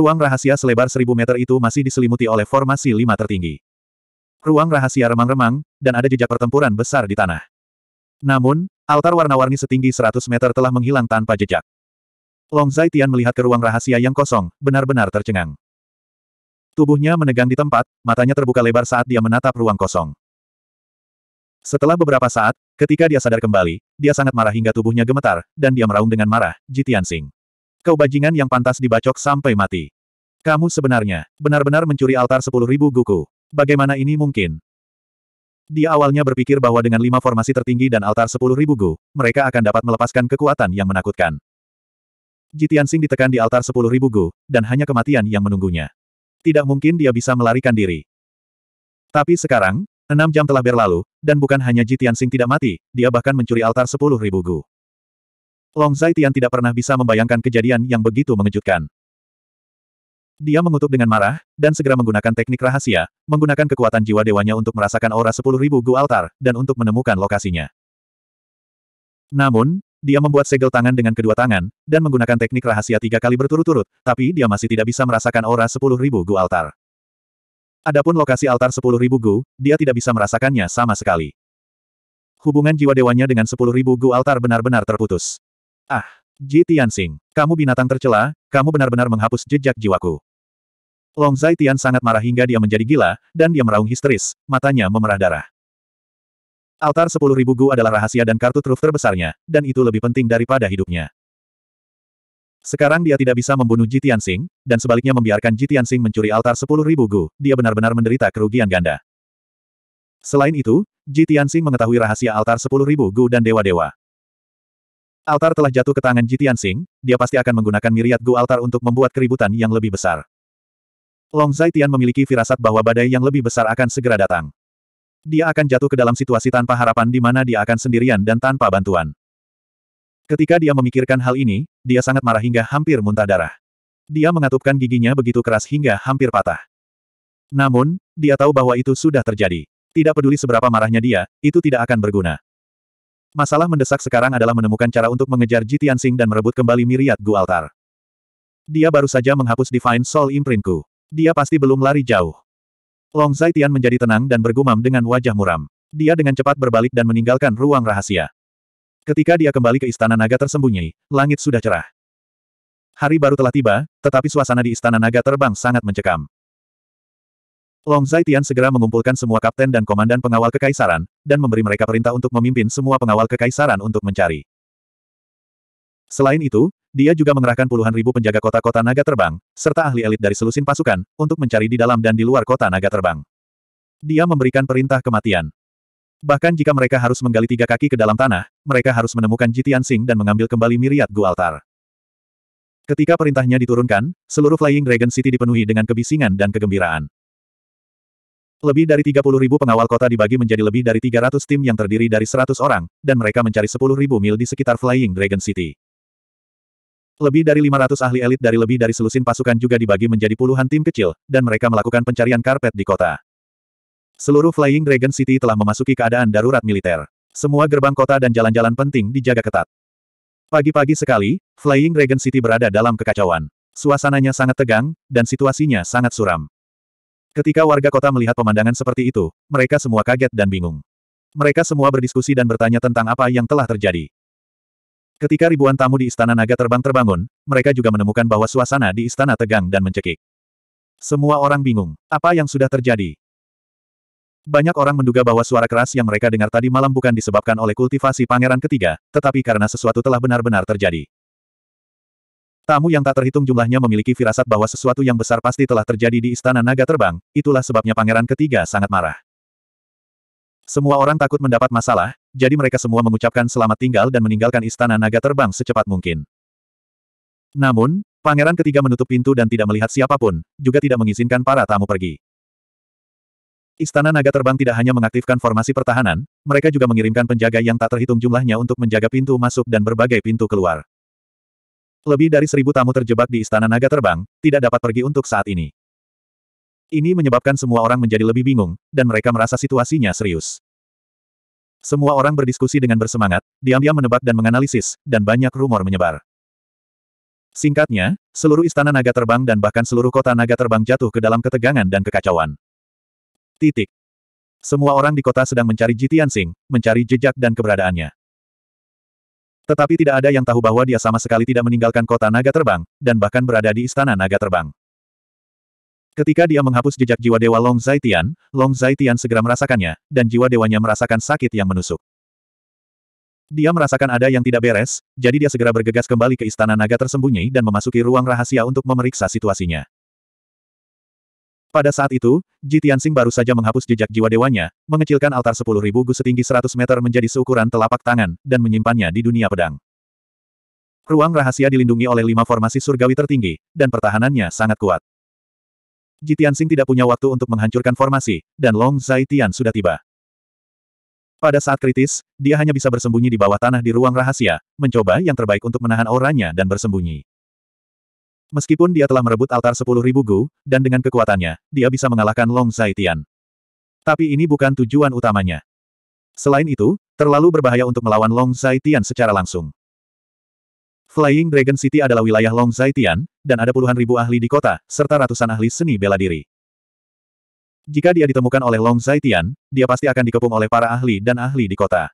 Ruang rahasia selebar seribu meter itu masih diselimuti oleh formasi lima tertinggi. Ruang rahasia remang-remang, dan ada jejak pertempuran besar di tanah. Namun, altar warna-warni setinggi 100 meter telah menghilang tanpa jejak. Long Zai Tian melihat ke ruang rahasia yang kosong, benar-benar tercengang. Tubuhnya menegang di tempat, matanya terbuka lebar saat dia menatap ruang kosong. Setelah beberapa saat, ketika dia sadar kembali, dia sangat marah hingga tubuhnya gemetar, dan dia meraung dengan marah, Jitian Sing. Kau bajingan yang pantas dibacok sampai mati. Kamu sebenarnya, benar-benar mencuri altar sepuluh ribu Goku. Bagaimana ini mungkin? Dia awalnya berpikir bahwa dengan lima formasi tertinggi dan altar sepuluh ribu Gu, mereka akan dapat melepaskan kekuatan yang menakutkan. Jitian Sing ditekan di altar sepuluh ribu Gu, dan hanya kematian yang menunggunya. Tidak mungkin dia bisa melarikan diri. Tapi sekarang, enam jam telah berlalu, dan bukan hanya Jitian Sing tidak mati, dia bahkan mencuri altar sepuluh ribu Gu. Long Tian tidak pernah bisa membayangkan kejadian yang begitu mengejutkan. Dia mengutuk dengan marah, dan segera menggunakan teknik rahasia, menggunakan kekuatan jiwa dewanya untuk merasakan aura 10.000 Gu Altar, dan untuk menemukan lokasinya. Namun, dia membuat segel tangan dengan kedua tangan, dan menggunakan teknik rahasia tiga kali berturut-turut, tapi dia masih tidak bisa merasakan aura 10.000 Gu Altar. Adapun lokasi altar 10.000 Gu, dia tidak bisa merasakannya sama sekali. Hubungan jiwa dewanya dengan 10.000 Gu Altar benar-benar terputus. Ah, Ji Tianxing, kamu binatang tercela, kamu benar-benar menghapus jejak jiwaku. Long Zai Tian sangat marah hingga dia menjadi gila, dan dia meraung histeris, matanya memerah darah. Altar 10.000 Gu adalah rahasia dan kartu truf terbesarnya, dan itu lebih penting daripada hidupnya. Sekarang dia tidak bisa membunuh Ji Tianxing, dan sebaliknya membiarkan Ji Tianxing mencuri altar 10.000 Gu, dia benar-benar menderita kerugian ganda. Selain itu, Ji Tianxing mengetahui rahasia altar 10.000 Gu dan dewa-dewa. Altar telah jatuh ke tangan Jitian Sing, dia pasti akan menggunakan miriat Gu Altar untuk membuat keributan yang lebih besar. Long Zaitian memiliki firasat bahwa badai yang lebih besar akan segera datang. Dia akan jatuh ke dalam situasi tanpa harapan di mana dia akan sendirian dan tanpa bantuan. Ketika dia memikirkan hal ini, dia sangat marah hingga hampir muntah darah. Dia mengatupkan giginya begitu keras hingga hampir patah. Namun, dia tahu bahwa itu sudah terjadi. Tidak peduli seberapa marahnya dia, itu tidak akan berguna. Masalah mendesak sekarang adalah menemukan cara untuk mengejar Ji Tianxing dan merebut kembali miriat Gu Altar. Dia baru saja menghapus Divine Soul Imprintku. Dia pasti belum lari jauh. Long Zai Tian menjadi tenang dan bergumam dengan wajah muram. Dia dengan cepat berbalik dan meninggalkan ruang rahasia. Ketika dia kembali ke istana naga tersembunyi, langit sudah cerah. Hari baru telah tiba, tetapi suasana di istana naga terbang sangat mencekam. Long Zaitian segera mengumpulkan semua kapten dan komandan pengawal kekaisaran, dan memberi mereka perintah untuk memimpin semua pengawal kekaisaran untuk mencari. Selain itu, dia juga mengerahkan puluhan ribu penjaga kota-kota naga terbang, serta ahli elit dari selusin pasukan, untuk mencari di dalam dan di luar kota naga terbang. Dia memberikan perintah kematian. Bahkan jika mereka harus menggali tiga kaki ke dalam tanah, mereka harus menemukan Jitian Sing dan mengambil kembali miriat Gu Altar. Ketika perintahnya diturunkan, seluruh Flying Dragon City dipenuhi dengan kebisingan dan kegembiraan. Lebih dari ribu pengawal kota dibagi menjadi lebih dari 300 tim yang terdiri dari 100 orang, dan mereka mencari ribu mil di sekitar Flying Dragon City. Lebih dari 500 ahli elit dari lebih dari selusin pasukan juga dibagi menjadi puluhan tim kecil, dan mereka melakukan pencarian karpet di kota. Seluruh Flying Dragon City telah memasuki keadaan darurat militer. Semua gerbang kota dan jalan-jalan penting dijaga ketat. Pagi-pagi sekali, Flying Dragon City berada dalam kekacauan. Suasananya sangat tegang, dan situasinya sangat suram. Ketika warga kota melihat pemandangan seperti itu, mereka semua kaget dan bingung. Mereka semua berdiskusi dan bertanya tentang apa yang telah terjadi. Ketika ribuan tamu di Istana Naga terbang terbangun, mereka juga menemukan bahwa suasana di istana tegang dan mencekik. Semua orang bingung, apa yang sudah terjadi? Banyak orang menduga bahwa suara keras yang mereka dengar tadi malam bukan disebabkan oleh kultivasi pangeran ketiga, tetapi karena sesuatu telah benar-benar terjadi. Tamu yang tak terhitung jumlahnya memiliki firasat bahwa sesuatu yang besar pasti telah terjadi di Istana Naga Terbang, itulah sebabnya pangeran ketiga sangat marah. Semua orang takut mendapat masalah, jadi mereka semua mengucapkan selamat tinggal dan meninggalkan Istana Naga Terbang secepat mungkin. Namun, pangeran ketiga menutup pintu dan tidak melihat siapapun, juga tidak mengizinkan para tamu pergi. Istana Naga Terbang tidak hanya mengaktifkan formasi pertahanan, mereka juga mengirimkan penjaga yang tak terhitung jumlahnya untuk menjaga pintu masuk dan berbagai pintu keluar. Lebih dari seribu tamu terjebak di Istana Naga Terbang, tidak dapat pergi untuk saat ini. Ini menyebabkan semua orang menjadi lebih bingung, dan mereka merasa situasinya serius. Semua orang berdiskusi dengan bersemangat, diam-diam menebak dan menganalisis, dan banyak rumor menyebar. Singkatnya, seluruh istana naga terbang dan bahkan seluruh kota naga terbang jatuh ke dalam ketegangan dan kekacauan. Titik. Semua orang di kota sedang mencari Jitian Sing, mencari jejak dan keberadaannya. Tetapi tidak ada yang tahu bahwa dia sama sekali tidak meninggalkan kota naga terbang, dan bahkan berada di istana naga terbang. Ketika dia menghapus jejak jiwa dewa Long Zaitian, Long Zaitian segera merasakannya, dan jiwa dewanya merasakan sakit yang menusuk. Dia merasakan ada yang tidak beres, jadi dia segera bergegas kembali ke istana naga tersembunyi dan memasuki ruang rahasia untuk memeriksa situasinya. Pada saat itu, Ji baru saja menghapus jejak jiwa dewanya, mengecilkan altar sepuluh ribu gu setinggi seratus meter menjadi seukuran telapak tangan, dan menyimpannya di dunia pedang. Ruang rahasia dilindungi oleh lima formasi surgawi tertinggi, dan pertahanannya sangat kuat. Ji tidak punya waktu untuk menghancurkan formasi, dan Long Zai Tian sudah tiba. Pada saat kritis, dia hanya bisa bersembunyi di bawah tanah di ruang rahasia, mencoba yang terbaik untuk menahan auranya dan bersembunyi. Meskipun dia telah merebut altar 10.000 Gu, dan dengan kekuatannya, dia bisa mengalahkan Long Zaitian. Tapi ini bukan tujuan utamanya. Selain itu, terlalu berbahaya untuk melawan Long Zaitian secara langsung. Flying Dragon City adalah wilayah Long Zaitian, dan ada puluhan ribu ahli di kota, serta ratusan ahli seni bela diri. Jika dia ditemukan oleh Long Zaitian, dia pasti akan dikepung oleh para ahli dan ahli di kota.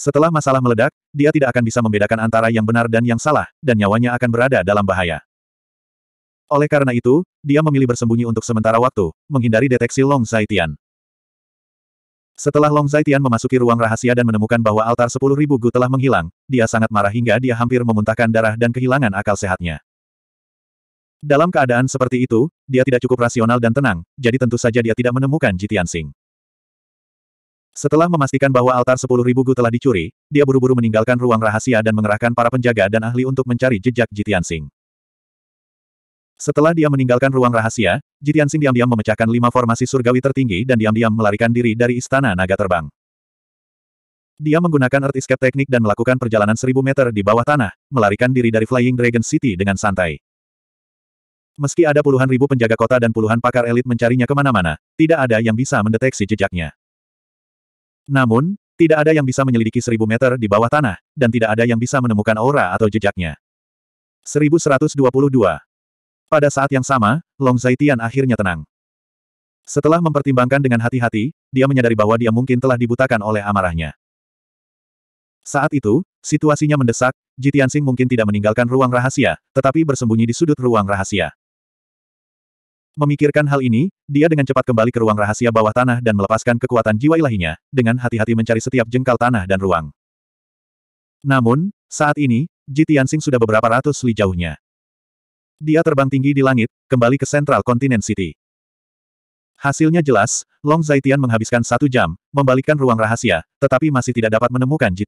Setelah masalah meledak, dia tidak akan bisa membedakan antara yang benar dan yang salah, dan nyawanya akan berada dalam bahaya. Oleh karena itu, dia memilih bersembunyi untuk sementara waktu, menghindari deteksi Long Zaitian. Setelah Long Zaitian memasuki ruang rahasia dan menemukan bahwa altar 10.000 Gu telah menghilang, dia sangat marah hingga dia hampir memuntahkan darah dan kehilangan akal sehatnya. Dalam keadaan seperti itu, dia tidak cukup rasional dan tenang, jadi tentu saja dia tidak menemukan Jitian Sing. Setelah memastikan bahwa altar 10.000 gu telah dicuri, dia buru-buru meninggalkan ruang rahasia dan mengerahkan para penjaga dan ahli untuk mencari jejak Jitian Sing. Setelah dia meninggalkan ruang rahasia, Jitian Sing diam-diam memecahkan lima formasi surgawi tertinggi dan diam-diam melarikan diri dari Istana Naga Terbang. Dia menggunakan Earth Escape Teknik dan melakukan perjalanan 1000 meter di bawah tanah, melarikan diri dari Flying Dragon City dengan santai. Meski ada puluhan ribu penjaga kota dan puluhan pakar elit mencarinya kemana-mana, tidak ada yang bisa mendeteksi jejaknya. Namun, tidak ada yang bisa menyelidiki seribu meter di bawah tanah, dan tidak ada yang bisa menemukan aura atau jejaknya. 1122 Pada saat yang sama, Long Zaitian akhirnya tenang. Setelah mempertimbangkan dengan hati-hati, dia menyadari bahwa dia mungkin telah dibutakan oleh amarahnya. Saat itu, situasinya mendesak, Sing mungkin tidak meninggalkan ruang rahasia, tetapi bersembunyi di sudut ruang rahasia. Memikirkan hal ini, dia dengan cepat kembali ke ruang rahasia bawah tanah dan melepaskan kekuatan jiwa ilahinya, dengan hati-hati mencari setiap jengkal tanah dan ruang. Namun, saat ini, Ji sudah beberapa ratus li jauhnya. Dia terbang tinggi di langit, kembali ke Central Continent City. Hasilnya jelas, Long Zaitian menghabiskan satu jam, membalikkan ruang rahasia, tetapi masih tidak dapat menemukan Ji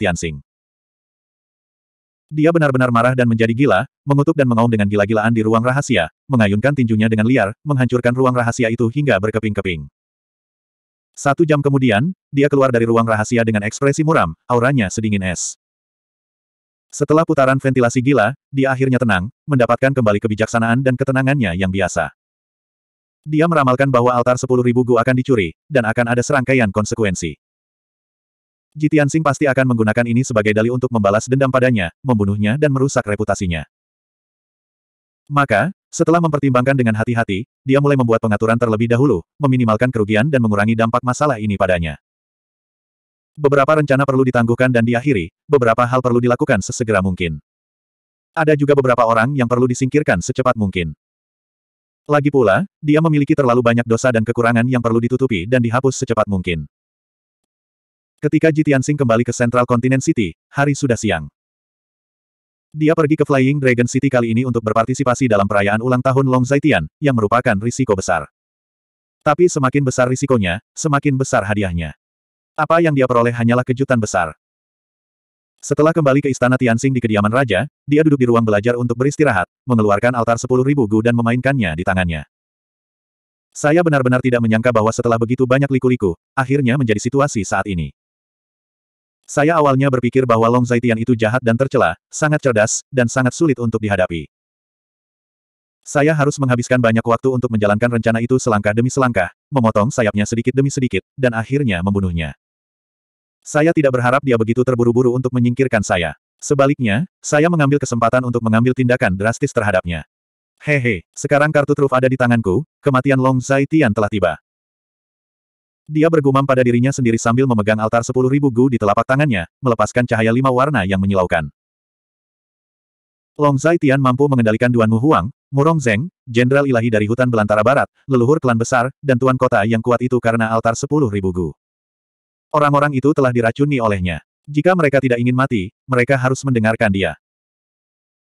dia benar-benar marah dan menjadi gila, mengutuk dan mengaum dengan gila-gilaan di ruang rahasia, mengayunkan tinjunya dengan liar, menghancurkan ruang rahasia itu hingga berkeping-keping. Satu jam kemudian, dia keluar dari ruang rahasia dengan ekspresi muram, auranya sedingin es. Setelah putaran ventilasi gila, dia akhirnya tenang, mendapatkan kembali kebijaksanaan dan ketenangannya yang biasa. Dia meramalkan bahwa altar 10.000 Gu akan dicuri, dan akan ada serangkaian konsekuensi. Jitian Sing pasti akan menggunakan ini sebagai dalih untuk membalas dendam padanya, membunuhnya dan merusak reputasinya. Maka, setelah mempertimbangkan dengan hati-hati, dia mulai membuat pengaturan terlebih dahulu, meminimalkan kerugian dan mengurangi dampak masalah ini padanya. Beberapa rencana perlu ditangguhkan dan diakhiri, beberapa hal perlu dilakukan sesegera mungkin. Ada juga beberapa orang yang perlu disingkirkan secepat mungkin. Lagi pula, dia memiliki terlalu banyak dosa dan kekurangan yang perlu ditutupi dan dihapus secepat mungkin. Ketika Jitian Sing kembali ke Central Continent City, hari sudah siang. Dia pergi ke Flying Dragon City kali ini untuk berpartisipasi dalam perayaan ulang tahun Long Zaitian, yang merupakan risiko besar. Tapi semakin besar risikonya, semakin besar hadiahnya. Apa yang dia peroleh hanyalah kejutan besar. Setelah kembali ke istana Tianxing di kediaman raja, dia duduk di ruang belajar untuk beristirahat, mengeluarkan altar 10.000 gu dan memainkannya di tangannya. Saya benar-benar tidak menyangka bahwa setelah begitu banyak liku-liku, akhirnya menjadi situasi saat ini. Saya awalnya berpikir bahwa Long Zaitian itu jahat dan tercela, sangat cerdas, dan sangat sulit untuk dihadapi. Saya harus menghabiskan banyak waktu untuk menjalankan rencana itu selangkah demi selangkah, memotong sayapnya sedikit demi sedikit, dan akhirnya membunuhnya. Saya tidak berharap dia begitu terburu-buru untuk menyingkirkan saya. Sebaliknya, saya mengambil kesempatan untuk mengambil tindakan drastis terhadapnya. Hehe, sekarang kartu truf ada di tanganku, kematian Long Zaitian telah tiba. Dia bergumam pada dirinya sendiri sambil memegang altar sepuluh ribu gu di telapak tangannya, melepaskan cahaya lima warna yang menyilaukan. Long Zai Tian mampu mengendalikan Duan Mu Huang, Murong Zeng, Jenderal Ilahi dari hutan belantara barat, leluhur klan besar, dan tuan kota yang kuat itu karena altar sepuluh ribu gu. Orang-orang itu telah diracuni olehnya. Jika mereka tidak ingin mati, mereka harus mendengarkan dia.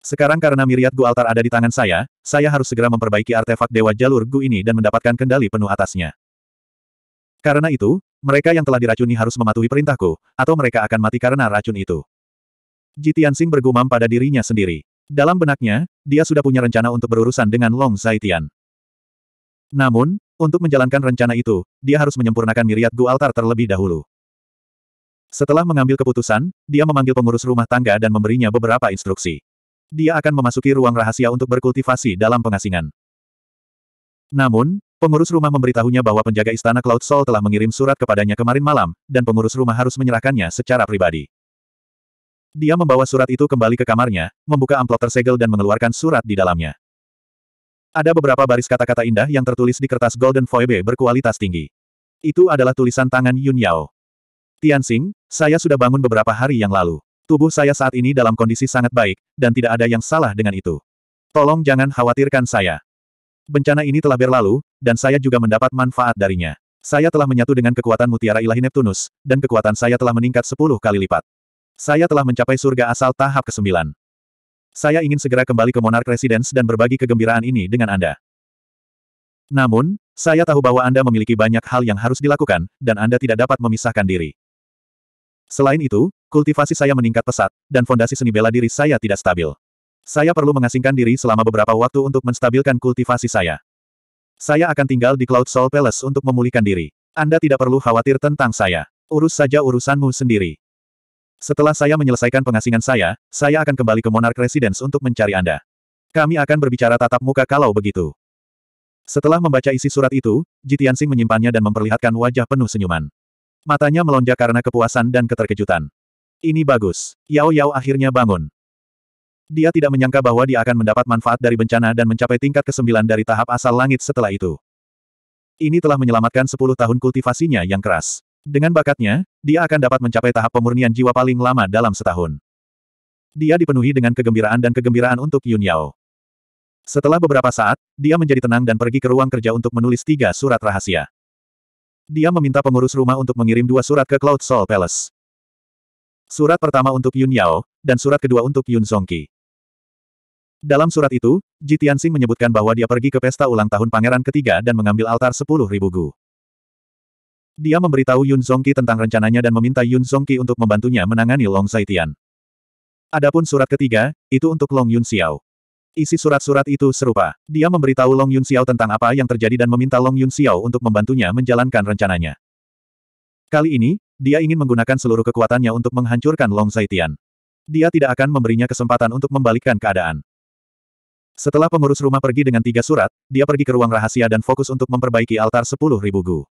Sekarang karena miriat gu altar ada di tangan saya, saya harus segera memperbaiki artefak dewa jalur gu ini dan mendapatkan kendali penuh atasnya. Karena itu, mereka yang telah diracuni harus mematuhi perintahku, atau mereka akan mati karena racun itu. Jitiansing bergumam pada dirinya sendiri. Dalam benaknya, dia sudah punya rencana untuk berurusan dengan Long Zaitian. Namun, untuk menjalankan rencana itu, dia harus menyempurnakan miriat Gu Altar terlebih dahulu. Setelah mengambil keputusan, dia memanggil pengurus rumah tangga dan memberinya beberapa instruksi. Dia akan memasuki ruang rahasia untuk berkultivasi dalam pengasingan. Namun, Pengurus rumah memberitahunya bahwa penjaga istana Cloud Soul telah mengirim surat kepadanya kemarin malam, dan pengurus rumah harus menyerahkannya secara pribadi. Dia membawa surat itu kembali ke kamarnya, membuka amplop tersegel dan mengeluarkan surat di dalamnya. Ada beberapa baris kata-kata indah yang tertulis di kertas Golden Foibe berkualitas tinggi. Itu adalah tulisan tangan Yun Yao. Tianxing, saya sudah bangun beberapa hari yang lalu. Tubuh saya saat ini dalam kondisi sangat baik, dan tidak ada yang salah dengan itu. Tolong jangan khawatirkan saya. Bencana ini telah berlalu, dan saya juga mendapat manfaat darinya. Saya telah menyatu dengan kekuatan mutiara ilahi Neptunus, dan kekuatan saya telah meningkat sepuluh kali lipat. Saya telah mencapai surga asal tahap ke-9. Saya ingin segera kembali ke Monarch Residence dan berbagi kegembiraan ini dengan Anda. Namun, saya tahu bahwa Anda memiliki banyak hal yang harus dilakukan, dan Anda tidak dapat memisahkan diri. Selain itu, kultivasi saya meningkat pesat, dan fondasi seni bela diri saya tidak stabil. Saya perlu mengasingkan diri selama beberapa waktu untuk menstabilkan kultivasi saya. Saya akan tinggal di Cloud Soul Palace untuk memulihkan diri. Anda tidak perlu khawatir tentang saya. Urus saja urusanmu sendiri. Setelah saya menyelesaikan pengasingan saya, saya akan kembali ke Monarch Residence untuk mencari Anda. Kami akan berbicara tatap muka kalau begitu. Setelah membaca isi surat itu, Jitiansing menyimpannya dan memperlihatkan wajah penuh senyuman. Matanya melonjak karena kepuasan dan keterkejutan. Ini bagus. Yao Yao akhirnya bangun. Dia tidak menyangka bahwa dia akan mendapat manfaat dari bencana dan mencapai tingkat ke-9 dari tahap asal langit setelah itu. Ini telah menyelamatkan 10 tahun kultivasinya yang keras. Dengan bakatnya, dia akan dapat mencapai tahap pemurnian jiwa paling lama dalam setahun. Dia dipenuhi dengan kegembiraan dan kegembiraan untuk Yun Yao. Setelah beberapa saat, dia menjadi tenang dan pergi ke ruang kerja untuk menulis tiga surat rahasia. Dia meminta pengurus rumah untuk mengirim dua surat ke Cloud Soul Palace. Surat pertama untuk Yun Yao, dan surat kedua untuk Yun Zongqi. Dalam surat itu, Ji Tianxing menyebutkan bahwa dia pergi ke pesta ulang tahun pangeran ketiga dan mengambil altar sepuluh ribu gu. Dia memberitahu Yun Zongqi tentang rencananya dan meminta Yun Zongqi untuk membantunya menangani Long Zaitian. Adapun surat ketiga, itu untuk Long Yun Xiao. Isi surat-surat itu serupa. Dia memberitahu Long Yun Xiao tentang apa yang terjadi dan meminta Long Yun Xiao untuk membantunya menjalankan rencananya. Kali ini, dia ingin menggunakan seluruh kekuatannya untuk menghancurkan Long Zaitian. Dia tidak akan memberinya kesempatan untuk membalikkan keadaan. Setelah pengurus rumah pergi dengan tiga surat, dia pergi ke ruang rahasia dan fokus untuk memperbaiki altar 10.000 gu.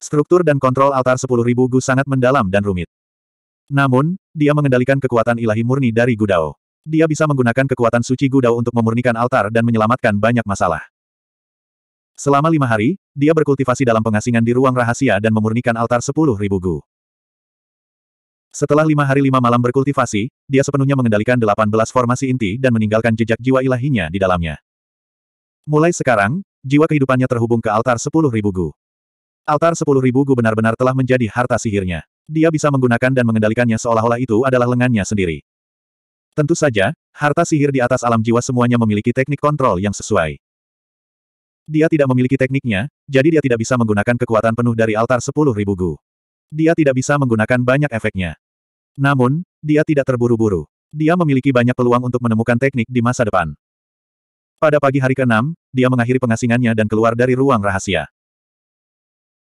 Struktur dan kontrol altar 10.000 gu sangat mendalam dan rumit. Namun, dia mengendalikan kekuatan ilahi murni dari Gudao. Dia bisa menggunakan kekuatan suci Gudao untuk memurnikan altar dan menyelamatkan banyak masalah. Selama lima hari, dia berkultivasi dalam pengasingan di ruang rahasia dan memurnikan altar 10.000 gu. Setelah lima hari lima malam berkultivasi, dia sepenuhnya mengendalikan delapan belas formasi inti dan meninggalkan jejak jiwa ilahinya di dalamnya. Mulai sekarang, jiwa kehidupannya terhubung ke altar 10.000 gu. Altar 10.000 gu benar-benar telah menjadi harta sihirnya. Dia bisa menggunakan dan mengendalikannya seolah-olah itu adalah lengannya sendiri. Tentu saja, harta sihir di atas alam jiwa semuanya memiliki teknik kontrol yang sesuai. Dia tidak memiliki tekniknya, jadi dia tidak bisa menggunakan kekuatan penuh dari altar 10.000 gu. Dia tidak bisa menggunakan banyak efeknya. Namun, dia tidak terburu-buru. Dia memiliki banyak peluang untuk menemukan teknik di masa depan. Pada pagi hari ke-6, dia mengakhiri pengasingannya dan keluar dari ruang rahasia.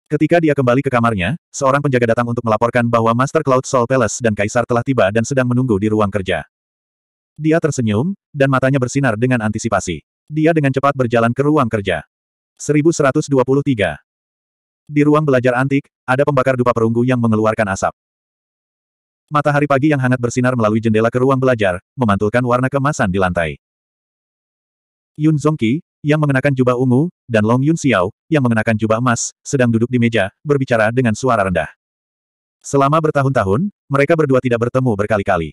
Ketika dia kembali ke kamarnya, seorang penjaga datang untuk melaporkan bahwa Master Cloud Soul Palace dan Kaisar telah tiba dan sedang menunggu di ruang kerja. Dia tersenyum, dan matanya bersinar dengan antisipasi. Dia dengan cepat berjalan ke ruang kerja. 1123 Di ruang belajar antik, ada pembakar dupa perunggu yang mengeluarkan asap. Matahari pagi yang hangat bersinar melalui jendela ke ruang belajar, memantulkan warna kemasan di lantai. Yun Zongqi, yang mengenakan jubah ungu, dan Long Yun Xiao, yang mengenakan jubah emas, sedang duduk di meja, berbicara dengan suara rendah. Selama bertahun-tahun, mereka berdua tidak bertemu berkali-kali.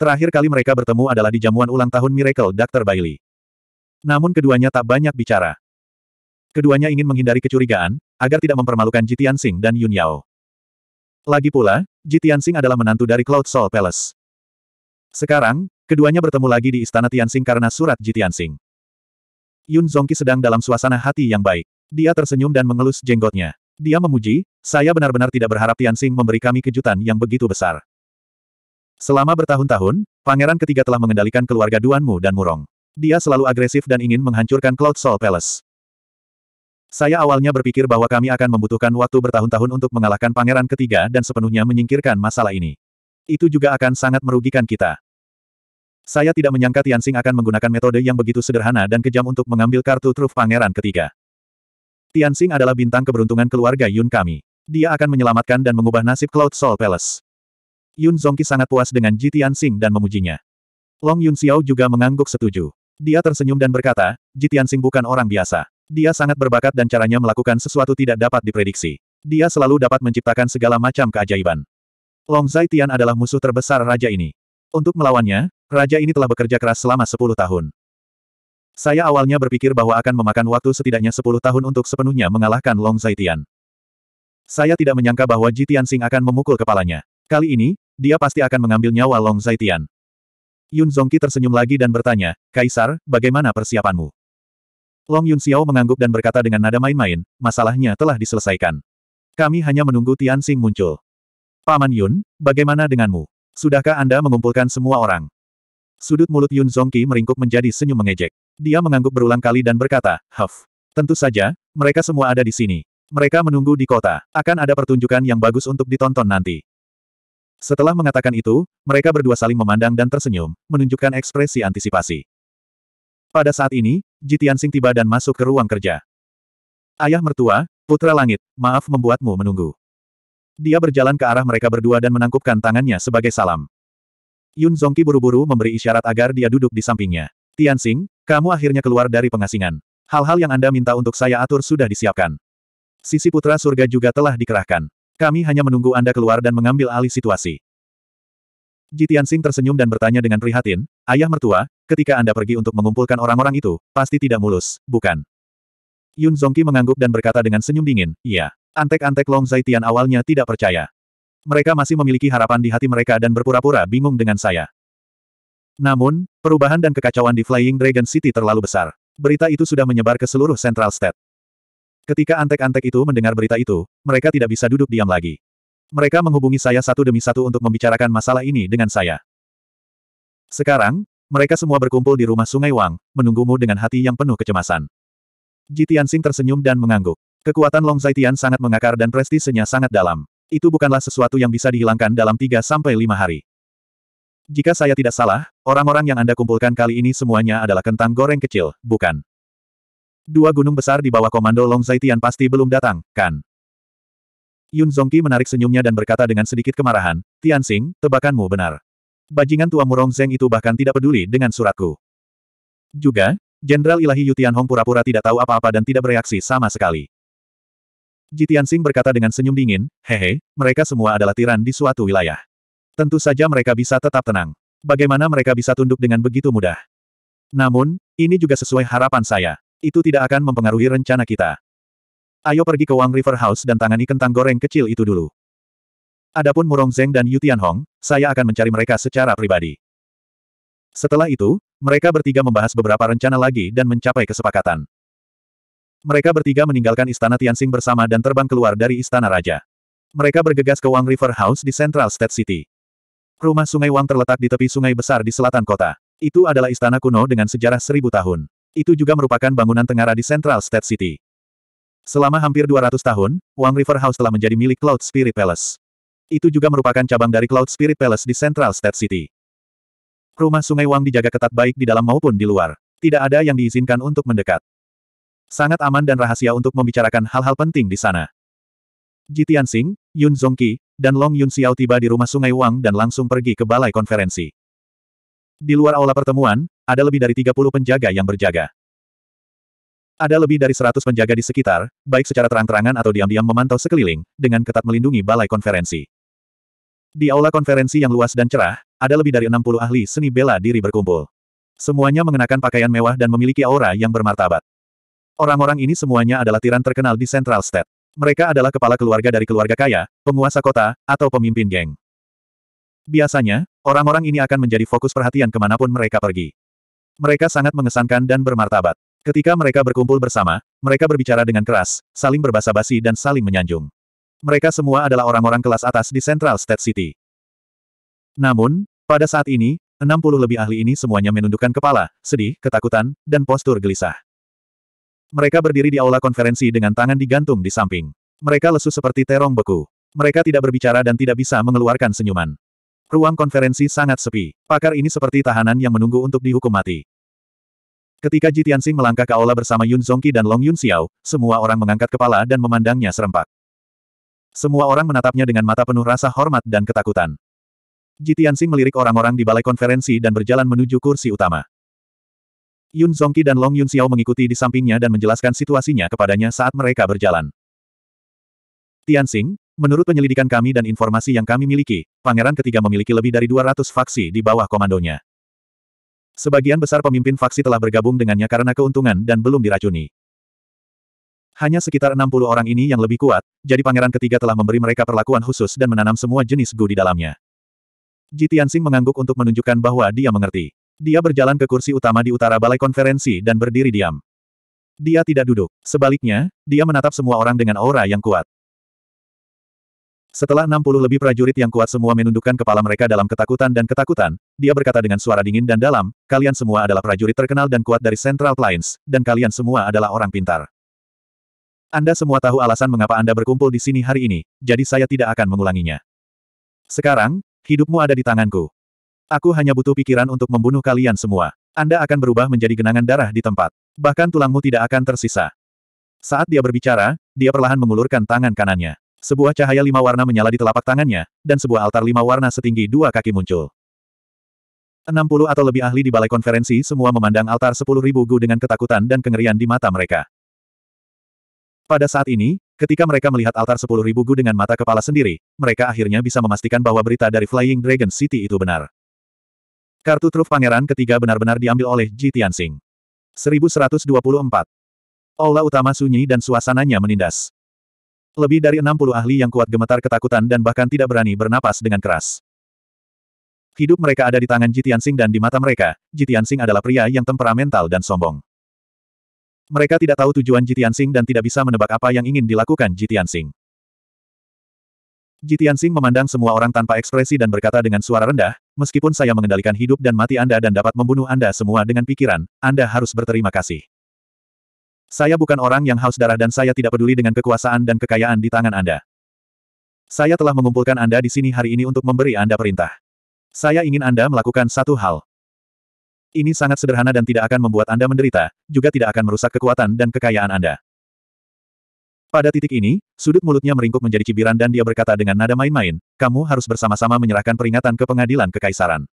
Terakhir kali mereka bertemu adalah di jamuan ulang tahun Miracle Dr. Bailey. Namun keduanya tak banyak bicara. Keduanya ingin menghindari kecurigaan, agar tidak mempermalukan Jitian Sing dan Yun Yao. Lagi pula, Ji Tianxing adalah menantu dari Cloud Soul Palace. Sekarang, keduanya bertemu lagi di Istana Tianxing karena surat Ji Tianxing. Yun Zongqi sedang dalam suasana hati yang baik. Dia tersenyum dan mengelus jenggotnya. Dia memuji, saya benar-benar tidak berharap Tianxing memberi kami kejutan yang begitu besar. Selama bertahun-tahun, pangeran ketiga telah mengendalikan keluarga Duanmu dan Murong. Dia selalu agresif dan ingin menghancurkan Cloud Soul Palace. Saya awalnya berpikir bahwa kami akan membutuhkan waktu bertahun-tahun untuk mengalahkan pangeran ketiga dan sepenuhnya menyingkirkan masalah ini. Itu juga akan sangat merugikan kita. Saya tidak menyangka Tianxing akan menggunakan metode yang begitu sederhana dan kejam untuk mengambil kartu truf pangeran ketiga. Tianxing adalah bintang keberuntungan keluarga Yun kami. Dia akan menyelamatkan dan mengubah nasib Cloud Soul Palace. Yun Zongqi sangat puas dengan Ji Tianxing dan memujinya. Long Yun Xiao juga mengangguk setuju. Dia tersenyum dan berkata, Ji Tianxing bukan orang biasa. Dia sangat berbakat dan caranya melakukan sesuatu tidak dapat diprediksi. Dia selalu dapat menciptakan segala macam keajaiban. Long Zaitian adalah musuh terbesar raja ini. Untuk melawannya, raja ini telah bekerja keras selama 10 tahun. Saya awalnya berpikir bahwa akan memakan waktu setidaknya 10 tahun untuk sepenuhnya mengalahkan Long Zaitian. Saya tidak menyangka bahwa Ji Sing akan memukul kepalanya. Kali ini, dia pasti akan mengambil nyawa Long Zai Yun Zongqi tersenyum lagi dan bertanya, Kaisar, bagaimana persiapanmu? Long Yun Xiao mengangguk dan berkata dengan nada main-main, masalahnya telah diselesaikan. Kami hanya menunggu Tian Xing muncul. Paman Yun, bagaimana denganmu? Sudahkah Anda mengumpulkan semua orang? Sudut mulut Yun Zongqi meringkuk menjadi senyum mengejek. Dia mengangguk berulang kali dan berkata, Huff. Tentu saja, mereka semua ada di sini. Mereka menunggu di kota. Akan ada pertunjukan yang bagus untuk ditonton nanti. Setelah mengatakan itu, mereka berdua saling memandang dan tersenyum, menunjukkan ekspresi antisipasi. Pada saat ini, Jitiansing tiba dan masuk ke ruang kerja. Ayah mertua, putra langit, maaf membuatmu menunggu. Dia berjalan ke arah mereka berdua dan menangkupkan tangannya sebagai salam. Yun Zongqi buru-buru memberi isyarat agar dia duduk di sampingnya. Tianxing, kamu akhirnya keluar dari pengasingan. Hal-hal yang Anda minta untuk saya atur sudah disiapkan. Sisi putra surga juga telah dikerahkan. Kami hanya menunggu Anda keluar dan mengambil alih situasi. Jitian Singh tersenyum dan bertanya dengan prihatin, ayah mertua, ketika Anda pergi untuk mengumpulkan orang-orang itu, pasti tidak mulus, bukan? Yun Zongqi mengangguk dan berkata dengan senyum dingin, iya. Antek-antek Long Zaitian awalnya tidak percaya. Mereka masih memiliki harapan di hati mereka dan berpura-pura bingung dengan saya. Namun, perubahan dan kekacauan di Flying Dragon City terlalu besar. Berita itu sudah menyebar ke seluruh Central State. Ketika antek-antek itu mendengar berita itu, mereka tidak bisa duduk diam lagi. Mereka menghubungi saya satu demi satu untuk membicarakan masalah ini dengan saya. Sekarang, mereka semua berkumpul di rumah Sungai Wang, menunggumu dengan hati yang penuh kecemasan. Ji Tianxing tersenyum dan mengangguk. Kekuatan Long Zaitian sangat mengakar dan prestisenya sangat dalam. Itu bukanlah sesuatu yang bisa dihilangkan dalam 3 sampai 5 hari. Jika saya tidak salah, orang-orang yang Anda kumpulkan kali ini semuanya adalah kentang goreng kecil, bukan? Dua gunung besar di bawah komando Long Zaitian pasti belum datang, kan? Yun Zongqi menarik senyumnya dan berkata dengan sedikit kemarahan, Tianxing, tebakanmu benar. Bajingan tua Murong Zeng itu bahkan tidak peduli dengan suratku. Juga, Jenderal Ilahi Yu Tianhong pura-pura tidak tahu apa-apa dan tidak bereaksi sama sekali. Ji Tianxing berkata dengan senyum dingin, hehe, mereka semua adalah tiran di suatu wilayah. Tentu saja mereka bisa tetap tenang. Bagaimana mereka bisa tunduk dengan begitu mudah? Namun, ini juga sesuai harapan saya. Itu tidak akan mempengaruhi rencana kita. Ayo pergi ke Wang River House dan tangani kentang goreng kecil itu dulu. Adapun Murong Zeng dan Yu Tianhong, saya akan mencari mereka secara pribadi. Setelah itu, mereka bertiga membahas beberapa rencana lagi dan mencapai kesepakatan. Mereka bertiga meninggalkan istana Tianxing bersama dan terbang keluar dari istana raja. Mereka bergegas ke Wang River House di Central State City. Rumah Sungai Wang terletak di tepi sungai besar di selatan kota. Itu adalah istana kuno dengan sejarah seribu tahun. Itu juga merupakan bangunan tengara di Central State City. Selama hampir 200 tahun, Wang River House telah menjadi milik Cloud Spirit Palace. Itu juga merupakan cabang dari Cloud Spirit Palace di Central State City. Rumah Sungai Wang dijaga ketat baik di dalam maupun di luar. Tidak ada yang diizinkan untuk mendekat. Sangat aman dan rahasia untuk membicarakan hal-hal penting di sana. Ji Tianxing, Yun Zongqi, dan Long Yun Xiao tiba di rumah Sungai Wang dan langsung pergi ke balai konferensi. Di luar aula pertemuan, ada lebih dari 30 penjaga yang berjaga. Ada lebih dari seratus penjaga di sekitar, baik secara terang-terangan atau diam-diam memantau sekeliling, dengan ketat melindungi balai konferensi. Di aula konferensi yang luas dan cerah, ada lebih dari enam puluh ahli seni bela diri berkumpul. Semuanya mengenakan pakaian mewah dan memiliki aura yang bermartabat. Orang-orang ini semuanya adalah tiran terkenal di Central State. Mereka adalah kepala keluarga dari keluarga kaya, penguasa kota, atau pemimpin geng. Biasanya, orang-orang ini akan menjadi fokus perhatian kemanapun mereka pergi. Mereka sangat mengesankan dan bermartabat. Ketika mereka berkumpul bersama, mereka berbicara dengan keras, saling berbasa-basi dan saling menyanjung. Mereka semua adalah orang-orang kelas atas di Central State City. Namun, pada saat ini, 60 lebih ahli ini semuanya menundukkan kepala, sedih, ketakutan, dan postur gelisah. Mereka berdiri di aula konferensi dengan tangan digantung di samping. Mereka lesu seperti terong beku. Mereka tidak berbicara dan tidak bisa mengeluarkan senyuman. Ruang konferensi sangat sepi. Pakar ini seperti tahanan yang menunggu untuk dihukum mati. Ketika Ji Tianxing melangkah ke aula bersama Yun Zongqi dan Long Yun Xiao, semua orang mengangkat kepala dan memandangnya serempak. Semua orang menatapnya dengan mata penuh rasa hormat dan ketakutan. Ji Tianxing melirik orang-orang di balai konferensi dan berjalan menuju kursi utama. Yun Zongqi dan Long Yun Xiao mengikuti di sampingnya dan menjelaskan situasinya kepadanya saat mereka berjalan. Tianxing, menurut penyelidikan kami dan informasi yang kami miliki, pangeran ketiga memiliki lebih dari 200 faksi di bawah komandonya. Sebagian besar pemimpin faksi telah bergabung dengannya karena keuntungan dan belum diracuni. Hanya sekitar 60 orang ini yang lebih kuat, jadi pangeran ketiga telah memberi mereka perlakuan khusus dan menanam semua jenis gu di dalamnya. Ji mengangguk untuk menunjukkan bahwa dia mengerti. Dia berjalan ke kursi utama di utara balai konferensi dan berdiri diam. Dia tidak duduk. Sebaliknya, dia menatap semua orang dengan aura yang kuat. Setelah 60 lebih prajurit yang kuat semua menundukkan kepala mereka dalam ketakutan dan ketakutan, dia berkata dengan suara dingin dan dalam, kalian semua adalah prajurit terkenal dan kuat dari Central Plains, dan kalian semua adalah orang pintar. Anda semua tahu alasan mengapa Anda berkumpul di sini hari ini, jadi saya tidak akan mengulanginya. Sekarang, hidupmu ada di tanganku. Aku hanya butuh pikiran untuk membunuh kalian semua. Anda akan berubah menjadi genangan darah di tempat. Bahkan tulangmu tidak akan tersisa. Saat dia berbicara, dia perlahan mengulurkan tangan kanannya. Sebuah cahaya lima warna menyala di telapak tangannya, dan sebuah altar lima warna setinggi dua kaki muncul. 60 atau lebih ahli di balai konferensi semua memandang altar 10.000 gu dengan ketakutan dan kengerian di mata mereka. Pada saat ini, ketika mereka melihat altar 10.000 gu dengan mata kepala sendiri, mereka akhirnya bisa memastikan bahwa berita dari Flying Dragon City itu benar. Kartu truf pangeran ketiga benar-benar diambil oleh Ji Tianxing. 1124. Aula utama sunyi dan suasananya menindas. Lebih dari 60 ahli yang kuat gemetar ketakutan dan bahkan tidak berani bernapas dengan keras. Hidup mereka ada di tangan Jitian Jitiansing dan di mata mereka, Jitian Jitiansing adalah pria yang temperamental dan sombong. Mereka tidak tahu tujuan Jitian Jitiansing dan tidak bisa menebak apa yang ingin dilakukan Jitian Jitian Jitiansing memandang semua orang tanpa ekspresi dan berkata dengan suara rendah, meskipun saya mengendalikan hidup dan mati Anda dan dapat membunuh Anda semua dengan pikiran, Anda harus berterima kasih. Saya bukan orang yang haus darah dan saya tidak peduli dengan kekuasaan dan kekayaan di tangan Anda. Saya telah mengumpulkan Anda di sini hari ini untuk memberi Anda perintah. Saya ingin Anda melakukan satu hal. Ini sangat sederhana dan tidak akan membuat Anda menderita, juga tidak akan merusak kekuatan dan kekayaan Anda. Pada titik ini, sudut mulutnya meringkuk menjadi cibiran dan dia berkata dengan nada main-main, kamu harus bersama-sama menyerahkan peringatan ke pengadilan kekaisaran.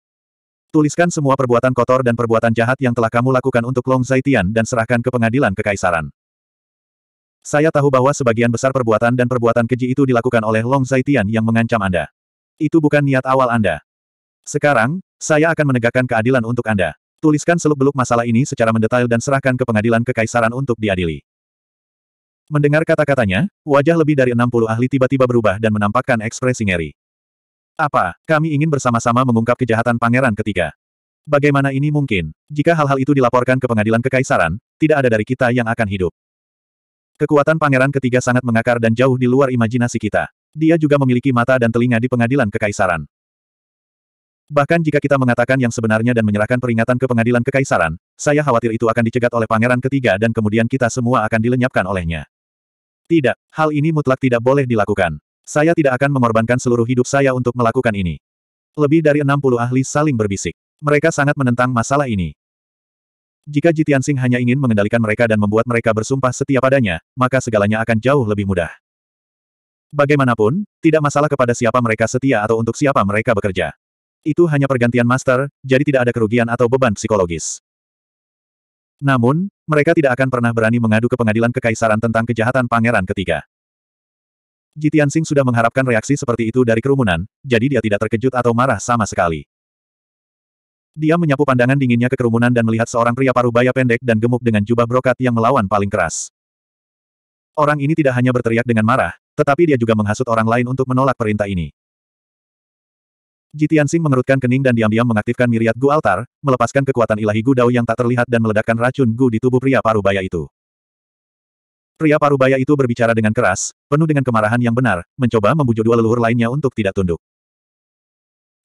Tuliskan semua perbuatan kotor dan perbuatan jahat yang telah kamu lakukan untuk Long Zaitian dan serahkan ke pengadilan kekaisaran. Saya tahu bahwa sebagian besar perbuatan dan perbuatan keji itu dilakukan oleh Long Zaitian yang mengancam Anda. Itu bukan niat awal Anda. Sekarang, saya akan menegakkan keadilan untuk Anda. Tuliskan seluk-beluk masalah ini secara mendetail dan serahkan ke pengadilan kekaisaran untuk diadili. Mendengar kata-katanya, wajah lebih dari 60 ahli tiba-tiba berubah dan menampakkan ekspresi ngeri. Apa, kami ingin bersama-sama mengungkap kejahatan pangeran ketiga. Bagaimana ini mungkin? Jika hal-hal itu dilaporkan ke pengadilan kekaisaran, tidak ada dari kita yang akan hidup. Kekuatan pangeran ketiga sangat mengakar dan jauh di luar imajinasi kita. Dia juga memiliki mata dan telinga di pengadilan kekaisaran. Bahkan jika kita mengatakan yang sebenarnya dan menyerahkan peringatan ke pengadilan kekaisaran, saya khawatir itu akan dicegat oleh pangeran ketiga dan kemudian kita semua akan dilenyapkan olehnya. Tidak, hal ini mutlak tidak boleh dilakukan. Saya tidak akan mengorbankan seluruh hidup saya untuk melakukan ini. Lebih dari 60 ahli saling berbisik. Mereka sangat menentang masalah ini. Jika Jitian Jitiansing hanya ingin mengendalikan mereka dan membuat mereka bersumpah setia padanya, maka segalanya akan jauh lebih mudah. Bagaimanapun, tidak masalah kepada siapa mereka setia atau untuk siapa mereka bekerja. Itu hanya pergantian master, jadi tidak ada kerugian atau beban psikologis. Namun, mereka tidak akan pernah berani mengadu ke pengadilan kekaisaran tentang kejahatan pangeran ketiga. Jitian Sing sudah mengharapkan reaksi seperti itu dari kerumunan, jadi dia tidak terkejut atau marah sama sekali. Dia menyapu pandangan dinginnya ke kerumunan dan melihat seorang pria paruh baya pendek dan gemuk dengan jubah brokat yang melawan paling keras. Orang ini tidak hanya berteriak dengan marah, tetapi dia juga menghasut orang lain untuk menolak perintah ini. Jitian Sing mengerutkan kening dan diam-diam mengaktifkan miriat Gu Altar, melepaskan kekuatan ilahi Gu Dao yang tak terlihat dan meledakkan racun Gu di tubuh pria paruh baya itu. Pria parubaya itu berbicara dengan keras, penuh dengan kemarahan yang benar, mencoba membujuk dua leluhur lainnya untuk tidak tunduk.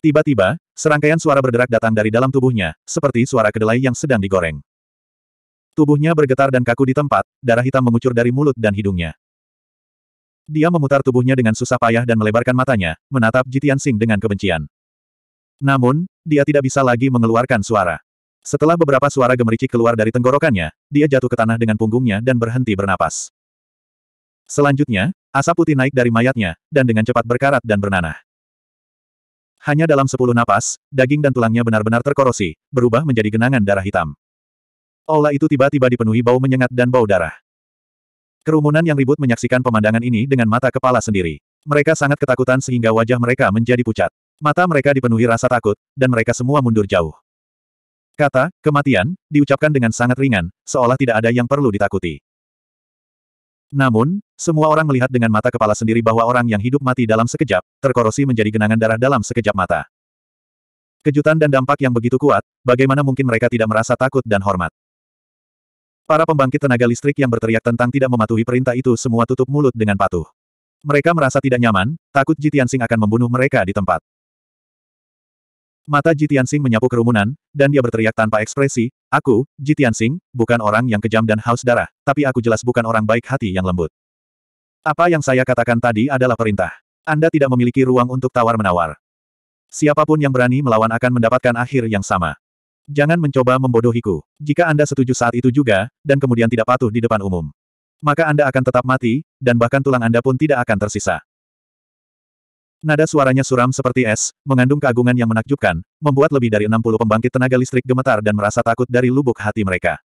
Tiba-tiba, serangkaian suara berderak datang dari dalam tubuhnya, seperti suara kedelai yang sedang digoreng. Tubuhnya bergetar dan kaku di tempat, darah hitam mengucur dari mulut dan hidungnya. Dia memutar tubuhnya dengan susah payah dan melebarkan matanya, menatap Jitian Sing dengan kebencian. Namun, dia tidak bisa lagi mengeluarkan suara. Setelah beberapa suara gemericik keluar dari tenggorokannya, dia jatuh ke tanah dengan punggungnya dan berhenti bernapas. Selanjutnya, asap putih naik dari mayatnya, dan dengan cepat berkarat dan bernanah. Hanya dalam sepuluh napas, daging dan tulangnya benar-benar terkorosi, berubah menjadi genangan darah hitam. Olah itu tiba-tiba dipenuhi bau menyengat dan bau darah. Kerumunan yang ribut menyaksikan pemandangan ini dengan mata kepala sendiri. Mereka sangat ketakutan sehingga wajah mereka menjadi pucat. Mata mereka dipenuhi rasa takut, dan mereka semua mundur jauh. Kata, kematian, diucapkan dengan sangat ringan, seolah tidak ada yang perlu ditakuti. Namun, semua orang melihat dengan mata kepala sendiri bahwa orang yang hidup mati dalam sekejap, terkorosi menjadi genangan darah dalam sekejap mata. Kejutan dan dampak yang begitu kuat, bagaimana mungkin mereka tidak merasa takut dan hormat. Para pembangkit tenaga listrik yang berteriak tentang tidak mematuhi perintah itu semua tutup mulut dengan patuh. Mereka merasa tidak nyaman, takut Sing akan membunuh mereka di tempat. Mata Jitiansing menyapu kerumunan, dan dia berteriak tanpa ekspresi, Aku, Jitiansing, bukan orang yang kejam dan haus darah, tapi aku jelas bukan orang baik hati yang lembut. Apa yang saya katakan tadi adalah perintah. Anda tidak memiliki ruang untuk tawar-menawar. Siapapun yang berani melawan akan mendapatkan akhir yang sama. Jangan mencoba membodohiku. Jika Anda setuju saat itu juga, dan kemudian tidak patuh di depan umum. Maka Anda akan tetap mati, dan bahkan tulang Anda pun tidak akan tersisa. Nada suaranya suram seperti es, mengandung keagungan yang menakjubkan, membuat lebih dari 60 pembangkit tenaga listrik gemetar dan merasa takut dari lubuk hati mereka.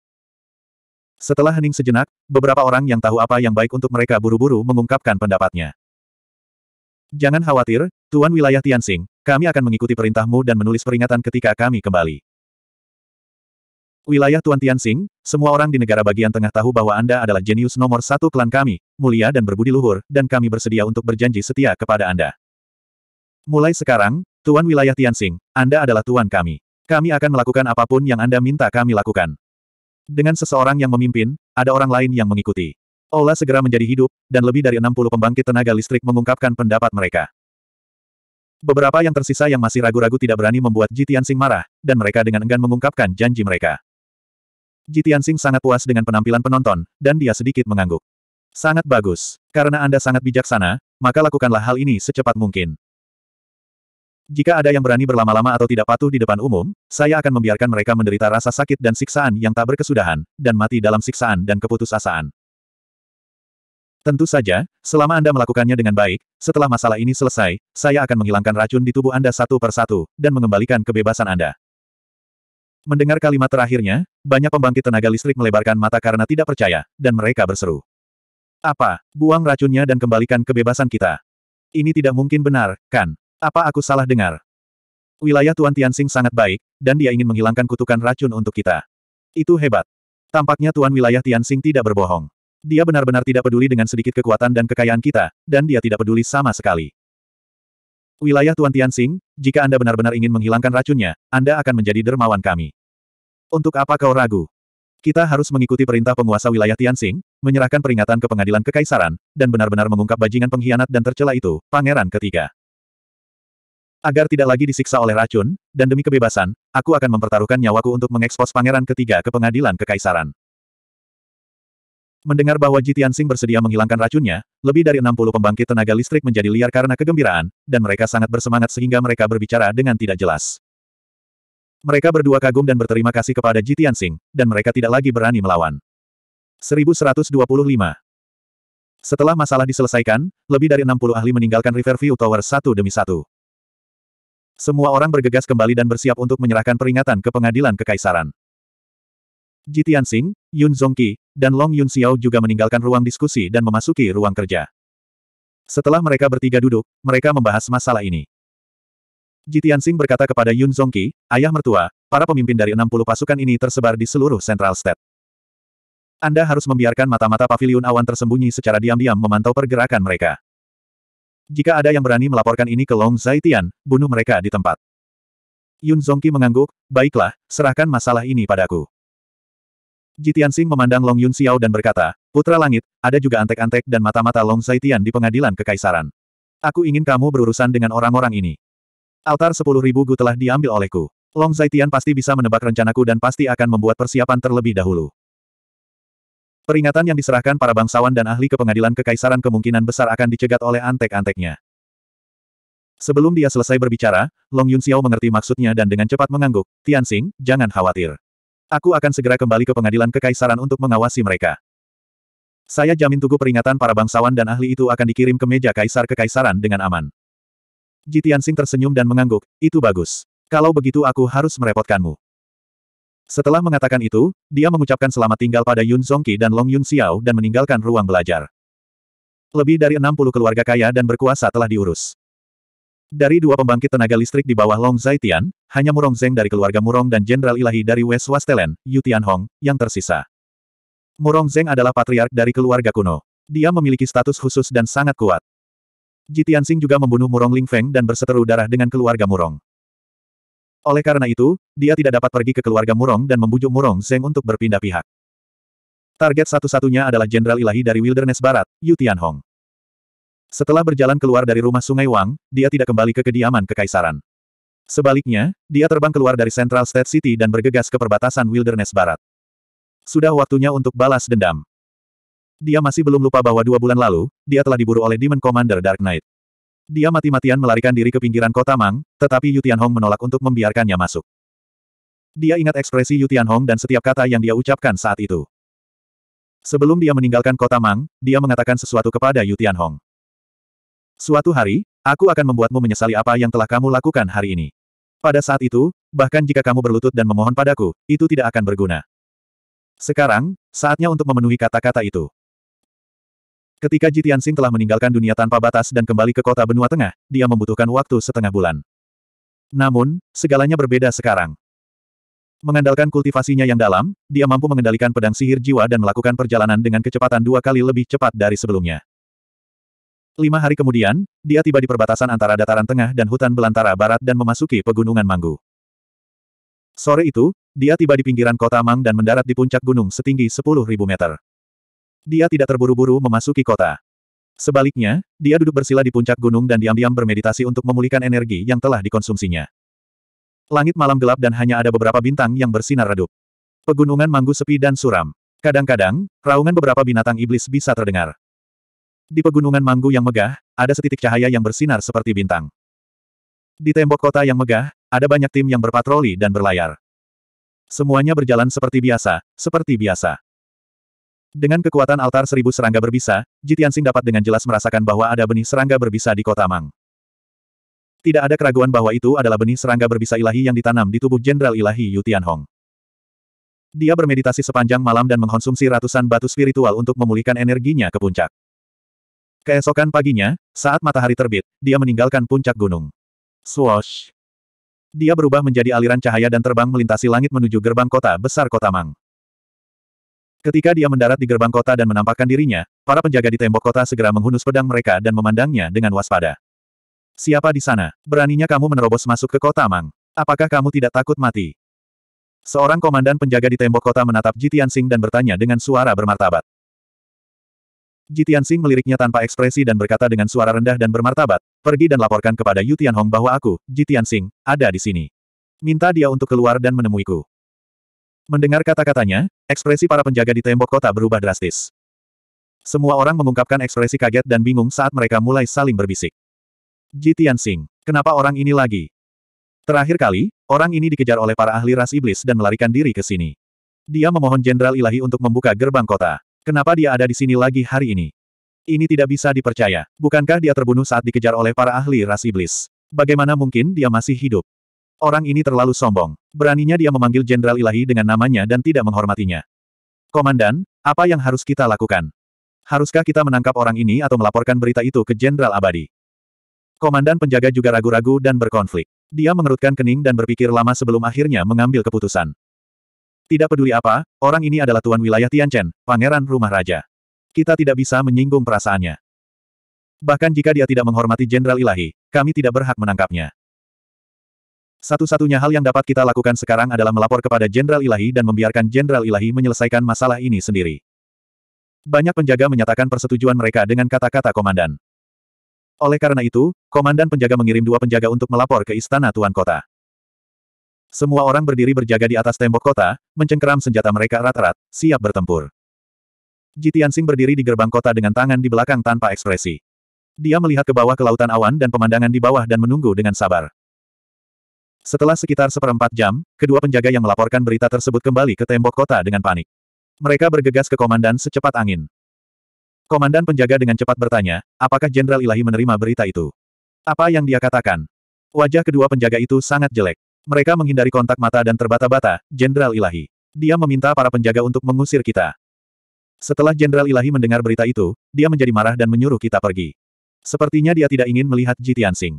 Setelah hening sejenak, beberapa orang yang tahu apa yang baik untuk mereka buru-buru mengungkapkan pendapatnya. Jangan khawatir, Tuan Wilayah Tianxing, kami akan mengikuti perintahmu dan menulis peringatan ketika kami kembali. Wilayah Tuan Tianxing, semua orang di negara bagian tengah tahu bahwa Anda adalah jenius nomor satu klan kami, mulia dan berbudi luhur, dan kami bersedia untuk berjanji setia kepada Anda. Mulai sekarang, Tuan Wilayah Tianxing, Anda adalah Tuan kami. Kami akan melakukan apapun yang Anda minta kami lakukan. Dengan seseorang yang memimpin, ada orang lain yang mengikuti. Ola segera menjadi hidup, dan lebih dari 60 pembangkit tenaga listrik mengungkapkan pendapat mereka. Beberapa yang tersisa yang masih ragu-ragu tidak berani membuat Ji Tianxing marah, dan mereka dengan enggan mengungkapkan janji mereka. Ji Tianxing sangat puas dengan penampilan penonton, dan dia sedikit mengangguk. Sangat bagus. Karena Anda sangat bijaksana, maka lakukanlah hal ini secepat mungkin. Jika ada yang berani berlama-lama atau tidak patuh di depan umum, saya akan membiarkan mereka menderita rasa sakit dan siksaan yang tak berkesudahan, dan mati dalam siksaan dan keputusasaan. Tentu saja, selama Anda melakukannya dengan baik, setelah masalah ini selesai, saya akan menghilangkan racun di tubuh Anda satu per satu dan mengembalikan kebebasan Anda. Mendengar kalimat terakhirnya, banyak pembangkit tenaga listrik melebarkan mata karena tidak percaya, dan mereka berseru. Apa? Buang racunnya dan kembalikan kebebasan kita. Ini tidak mungkin benar, kan? Apa aku salah dengar? Wilayah Tuan Tianxing sangat baik, dan dia ingin menghilangkan kutukan racun untuk kita. Itu hebat. Tampaknya Tuan Wilayah Tianxing tidak berbohong. Dia benar-benar tidak peduli dengan sedikit kekuatan dan kekayaan kita, dan dia tidak peduli sama sekali. Wilayah Tuan Tianxing, jika Anda benar-benar ingin menghilangkan racunnya, Anda akan menjadi dermawan kami. Untuk apa kau ragu? Kita harus mengikuti perintah penguasa wilayah Tianxing, menyerahkan peringatan ke pengadilan kekaisaran, dan benar-benar mengungkap bajingan pengkhianat dan tercela itu, pangeran ketiga. Agar tidak lagi disiksa oleh racun, dan demi kebebasan, aku akan mempertaruhkan nyawaku untuk mengekspos pangeran ketiga ke pengadilan kekaisaran. Mendengar bahwa Jitian Sing bersedia menghilangkan racunnya, lebih dari 60 pembangkit tenaga listrik menjadi liar karena kegembiraan, dan mereka sangat bersemangat sehingga mereka berbicara dengan tidak jelas. Mereka berdua kagum dan berterima kasih kepada Jitian Sing, dan mereka tidak lagi berani melawan. 1125 Setelah masalah diselesaikan, lebih dari 60 ahli meninggalkan Riverview Tower satu demi satu. Semua orang bergegas kembali dan bersiap untuk menyerahkan peringatan ke pengadilan kekaisaran. Ji Tianxing, Yun Zongqi, dan Long Yun Xiao juga meninggalkan ruang diskusi dan memasuki ruang kerja. Setelah mereka bertiga duduk, mereka membahas masalah ini. Ji Tianxing berkata kepada Yun Zongqi, ayah mertua, para pemimpin dari 60 pasukan ini tersebar di seluruh Central State. Anda harus membiarkan mata-mata pavilion awan tersembunyi secara diam-diam memantau pergerakan mereka. Jika ada yang berani melaporkan ini ke Long Zaitian, bunuh mereka di tempat. Yun Zongqi mengangguk, baiklah, serahkan masalah ini padaku. Jitiansing memandang Long Yun Xiao dan berkata, Putra Langit, ada juga antek-antek dan mata-mata Long Zaitian di pengadilan kekaisaran. Aku ingin kamu berurusan dengan orang-orang ini. Altar sepuluh ribu gu telah diambil olehku. Long Zaitian pasti bisa menebak rencanaku dan pasti akan membuat persiapan terlebih dahulu. Peringatan yang diserahkan para bangsawan dan ahli ke pengadilan kekaisaran kemungkinan besar akan dicegat oleh antek-anteknya. Sebelum dia selesai berbicara, Long Yun Xiao mengerti maksudnya dan dengan cepat mengangguk, Tian Xing, jangan khawatir. Aku akan segera kembali ke pengadilan kekaisaran untuk mengawasi mereka. Saya jamin tugu peringatan para bangsawan dan ahli itu akan dikirim ke meja kaisar kekaisaran dengan aman. Ji Tianxing tersenyum dan mengangguk, itu bagus. Kalau begitu aku harus merepotkanmu. Setelah mengatakan itu, dia mengucapkan selamat tinggal pada Yun Zhongqi dan Long Yun Xiao dan meninggalkan ruang belajar. Lebih dari 60 keluarga kaya dan berkuasa telah diurus. Dari dua pembangkit tenaga listrik di bawah Long Zaitian, hanya Murong Zeng dari keluarga Murong dan Jenderal Ilahi dari West Wastelen, Yu Tianhong, yang tersisa. Murong Zeng adalah patriark dari keluarga kuno. Dia memiliki status khusus dan sangat kuat. Ji Tianxing juga membunuh Murong Lingfeng dan berseteru darah dengan keluarga Murong. Oleh karena itu, dia tidak dapat pergi ke keluarga Murong dan membujuk Murong Zeng untuk berpindah pihak. Target satu-satunya adalah Jenderal Ilahi dari Wilderness Barat, Yu Tianhong. Setelah berjalan keluar dari rumah Sungai Wang, dia tidak kembali ke kediaman kekaisaran. Sebaliknya, dia terbang keluar dari Central State City dan bergegas ke perbatasan Wilderness Barat. Sudah waktunya untuk balas dendam. Dia masih belum lupa bahwa dua bulan lalu, dia telah diburu oleh Demon Commander Dark Knight. Dia mati-matian melarikan diri ke pinggiran kota Mang, tetapi Yu Tianhong menolak untuk membiarkannya masuk. Dia ingat ekspresi Yu Tianhong dan setiap kata yang dia ucapkan saat itu. Sebelum dia meninggalkan kota Mang, dia mengatakan sesuatu kepada Yu Tianhong. Suatu hari, aku akan membuatmu menyesali apa yang telah kamu lakukan hari ini. Pada saat itu, bahkan jika kamu berlutut dan memohon padaku, itu tidak akan berguna. Sekarang, saatnya untuk memenuhi kata-kata itu. Ketika Jitian Tianxing telah meninggalkan dunia tanpa batas dan kembali ke kota benua tengah, dia membutuhkan waktu setengah bulan. Namun, segalanya berbeda sekarang. Mengandalkan kultivasinya yang dalam, dia mampu mengendalikan pedang sihir jiwa dan melakukan perjalanan dengan kecepatan dua kali lebih cepat dari sebelumnya. Lima hari kemudian, dia tiba di perbatasan antara dataran tengah dan hutan belantara barat dan memasuki pegunungan Manggu. Sore itu, dia tiba di pinggiran kota Mang dan mendarat di puncak gunung setinggi 10.000 meter. Dia tidak terburu-buru memasuki kota. Sebaliknya, dia duduk bersila di puncak gunung dan diam-diam bermeditasi untuk memulihkan energi yang telah dikonsumsinya. Langit malam gelap dan hanya ada beberapa bintang yang bersinar redup. Pegunungan manggu sepi dan suram. Kadang-kadang, raungan beberapa binatang iblis bisa terdengar. Di pegunungan manggu yang megah, ada setitik cahaya yang bersinar seperti bintang. Di tembok kota yang megah, ada banyak tim yang berpatroli dan berlayar. Semuanya berjalan seperti biasa, seperti biasa. Dengan kekuatan altar seribu serangga berbisa, Jitian Sing dapat dengan jelas merasakan bahwa ada benih serangga berbisa di kota Mang. Tidak ada keraguan bahwa itu adalah benih serangga berbisa ilahi yang ditanam di tubuh Jenderal Ilahi Yu Tianhong. Dia bermeditasi sepanjang malam dan mengkonsumsi ratusan batu spiritual untuk memulihkan energinya ke puncak. Keesokan paginya, saat matahari terbit, dia meninggalkan puncak gunung. Swoosh! Dia berubah menjadi aliran cahaya dan terbang melintasi langit menuju gerbang kota besar kota Mang. Ketika dia mendarat di gerbang kota dan menampakkan dirinya, para penjaga di tembok kota segera menghunus pedang mereka dan memandangnya dengan waspada. Siapa di sana? Beraninya kamu menerobos masuk ke kota Mang? Apakah kamu tidak takut mati? Seorang komandan penjaga di tembok kota menatap Jitian Sing dan bertanya dengan suara bermartabat. Jitian Sing meliriknya tanpa ekspresi dan berkata dengan suara rendah dan bermartabat, pergi dan laporkan kepada Yu Tianhong bahwa aku, Jitian Sing, ada di sini. Minta dia untuk keluar dan menemuiku. Mendengar kata-katanya, Ekspresi para penjaga di tembok kota berubah drastis. Semua orang mengungkapkan ekspresi kaget dan bingung saat mereka mulai saling berbisik. Jitian Singh, kenapa orang ini lagi? Terakhir kali, orang ini dikejar oleh para ahli ras iblis dan melarikan diri ke sini. Dia memohon Jenderal Ilahi untuk membuka gerbang kota. Kenapa dia ada di sini lagi hari ini? Ini tidak bisa dipercaya. Bukankah dia terbunuh saat dikejar oleh para ahli ras iblis? Bagaimana mungkin dia masih hidup? Orang ini terlalu sombong. Beraninya dia memanggil Jenderal Ilahi dengan namanya dan tidak menghormatinya. Komandan, apa yang harus kita lakukan? Haruskah kita menangkap orang ini atau melaporkan berita itu ke Jenderal Abadi? Komandan penjaga juga ragu-ragu dan berkonflik. Dia mengerutkan kening dan berpikir lama sebelum akhirnya mengambil keputusan. Tidak peduli apa, orang ini adalah tuan wilayah Tianchen, pangeran rumah raja. Kita tidak bisa menyinggung perasaannya. Bahkan jika dia tidak menghormati Jenderal Ilahi, kami tidak berhak menangkapnya. Satu-satunya hal yang dapat kita lakukan sekarang adalah melapor kepada Jenderal Ilahi dan membiarkan Jenderal Ilahi menyelesaikan masalah ini sendiri. Banyak penjaga menyatakan persetujuan mereka dengan kata-kata komandan. Oleh karena itu, komandan penjaga mengirim dua penjaga untuk melapor ke istana Tuan Kota. Semua orang berdiri berjaga di atas tembok kota, mencengkeram senjata mereka erat-erat, siap bertempur. Jitian Sing berdiri di gerbang kota dengan tangan di belakang tanpa ekspresi. Dia melihat ke bawah ke lautan awan dan pemandangan di bawah dan menunggu dengan sabar. Setelah sekitar seperempat jam, kedua penjaga yang melaporkan berita tersebut kembali ke tembok kota dengan panik. Mereka bergegas ke komandan secepat angin. Komandan penjaga dengan cepat bertanya, apakah Jenderal Ilahi menerima berita itu? Apa yang dia katakan? Wajah kedua penjaga itu sangat jelek. Mereka menghindari kontak mata dan terbata-bata, Jenderal Ilahi. Dia meminta para penjaga untuk mengusir kita. Setelah Jenderal Ilahi mendengar berita itu, dia menjadi marah dan menyuruh kita pergi. Sepertinya dia tidak ingin melihat Jitian Singh.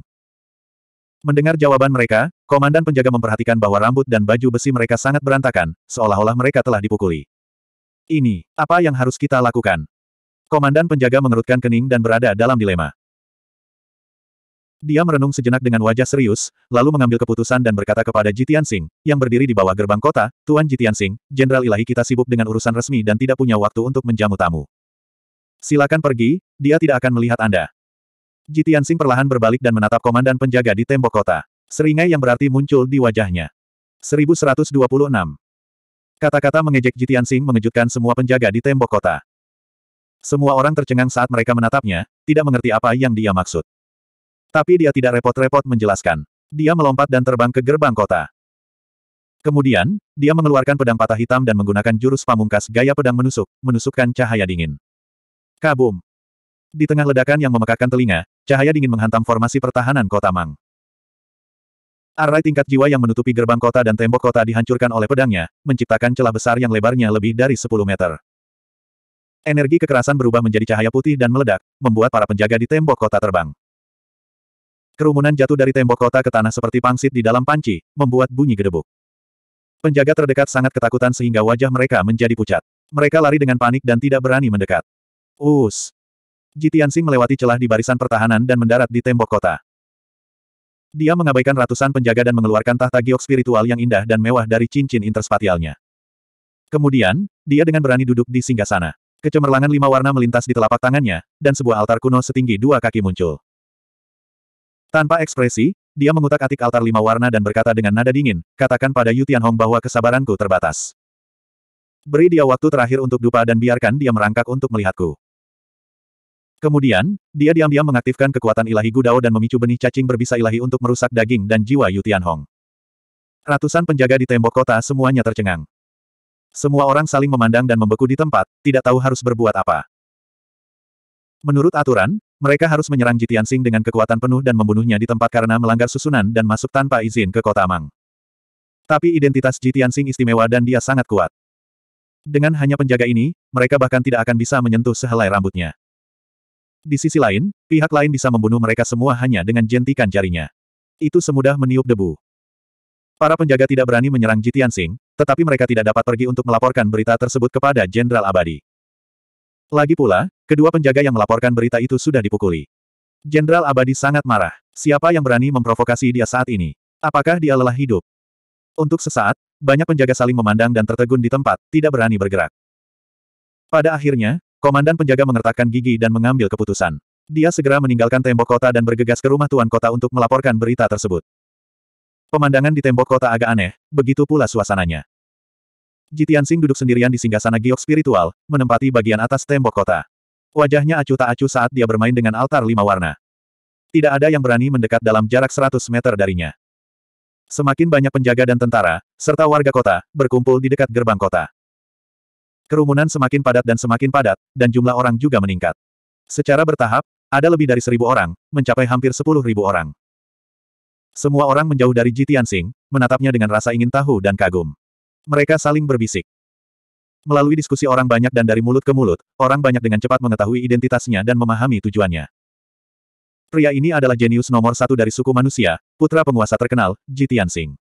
Mendengar jawaban mereka, komandan penjaga memperhatikan bahwa rambut dan baju besi mereka sangat berantakan, seolah-olah mereka telah dipukuli. Ini, apa yang harus kita lakukan? Komandan penjaga mengerutkan kening dan berada dalam dilema. Dia merenung sejenak dengan wajah serius, lalu mengambil keputusan dan berkata kepada Jitian Singh, yang berdiri di bawah gerbang kota, Tuan Jitian Singh, Jenderal Ilahi kita sibuk dengan urusan resmi dan tidak punya waktu untuk menjamu tamu. Silakan pergi, dia tidak akan melihat Anda. Jitian Sing perlahan berbalik dan menatap komandan penjaga di tembok kota. Seringai yang berarti muncul di wajahnya. 1126. Kata-kata mengejek Jitian Sing mengejutkan semua penjaga di tembok kota. Semua orang tercengang saat mereka menatapnya, tidak mengerti apa yang dia maksud. Tapi dia tidak repot-repot menjelaskan. Dia melompat dan terbang ke gerbang kota. Kemudian, dia mengeluarkan pedang patah hitam dan menggunakan jurus pamungkas gaya pedang menusuk, menusukkan cahaya dingin. Kabum! Di tengah ledakan yang memekakan telinga, cahaya dingin menghantam formasi pertahanan kota Mang. Arai tingkat jiwa yang menutupi gerbang kota dan tembok kota dihancurkan oleh pedangnya, menciptakan celah besar yang lebarnya lebih dari 10 meter. Energi kekerasan berubah menjadi cahaya putih dan meledak, membuat para penjaga di tembok kota terbang. Kerumunan jatuh dari tembok kota ke tanah seperti pangsit di dalam panci, membuat bunyi gedebuk. Penjaga terdekat sangat ketakutan sehingga wajah mereka menjadi pucat. Mereka lari dengan panik dan tidak berani mendekat. Us! Jitiansing melewati celah di barisan pertahanan dan mendarat di tembok kota. Dia mengabaikan ratusan penjaga dan mengeluarkan tahta giok spiritual yang indah dan mewah dari cincin interspatialnya. Kemudian, dia dengan berani duduk di singgah sana. Kecemerlangan lima warna melintas di telapak tangannya, dan sebuah altar kuno setinggi dua kaki muncul. Tanpa ekspresi, dia mengutak-atik altar lima warna dan berkata dengan nada dingin, katakan pada Yu Tianhong bahwa kesabaranku terbatas. Beri dia waktu terakhir untuk dupa dan biarkan dia merangkak untuk melihatku. Kemudian, dia diam-diam mengaktifkan kekuatan ilahi Gudao dan memicu benih cacing berbisa ilahi untuk merusak daging dan jiwa Yu Tianhong. Ratusan penjaga di tembok kota semuanya tercengang. Semua orang saling memandang dan membeku di tempat, tidak tahu harus berbuat apa. Menurut aturan, mereka harus menyerang Jitian Sing dengan kekuatan penuh dan membunuhnya di tempat karena melanggar susunan dan masuk tanpa izin ke kota Mang. Tapi identitas Jitian Sing istimewa dan dia sangat kuat. Dengan hanya penjaga ini, mereka bahkan tidak akan bisa menyentuh sehelai rambutnya. Di sisi lain, pihak lain bisa membunuh mereka semua hanya dengan jentikan jarinya. Itu semudah meniup debu. Para penjaga tidak berani menyerang Jitian Sing, tetapi mereka tidak dapat pergi untuk melaporkan berita tersebut kepada Jenderal Abadi. Lagi pula, kedua penjaga yang melaporkan berita itu sudah dipukuli. Jenderal Abadi sangat marah. Siapa yang berani memprovokasi dia saat ini? Apakah dia lelah hidup? Untuk sesaat, banyak penjaga saling memandang dan tertegun di tempat, tidak berani bergerak. Pada akhirnya, Komandan penjaga mengertakkan gigi dan mengambil keputusan. Dia segera meninggalkan tembok kota dan bergegas ke rumah tuan kota untuk melaporkan berita tersebut. Pemandangan di tembok kota agak aneh, begitu pula suasananya. Jitian Sing duduk sendirian di singgasana giok spiritual, menempati bagian atas tembok kota. Wajahnya acuh tak acuh saat dia bermain dengan altar lima warna. Tidak ada yang berani mendekat dalam jarak 100 meter darinya. Semakin banyak penjaga dan tentara, serta warga kota, berkumpul di dekat gerbang kota. Kerumunan semakin padat dan semakin padat, dan jumlah orang juga meningkat. Secara bertahap, ada lebih dari seribu orang, mencapai hampir sepuluh ribu orang. Semua orang menjauh dari Jitian Tianxing, menatapnya dengan rasa ingin tahu dan kagum. Mereka saling berbisik. Melalui diskusi orang banyak dan dari mulut ke mulut, orang banyak dengan cepat mengetahui identitasnya dan memahami tujuannya. Pria ini adalah jenius nomor satu dari suku manusia, putra penguasa terkenal, Jitian Tianxing.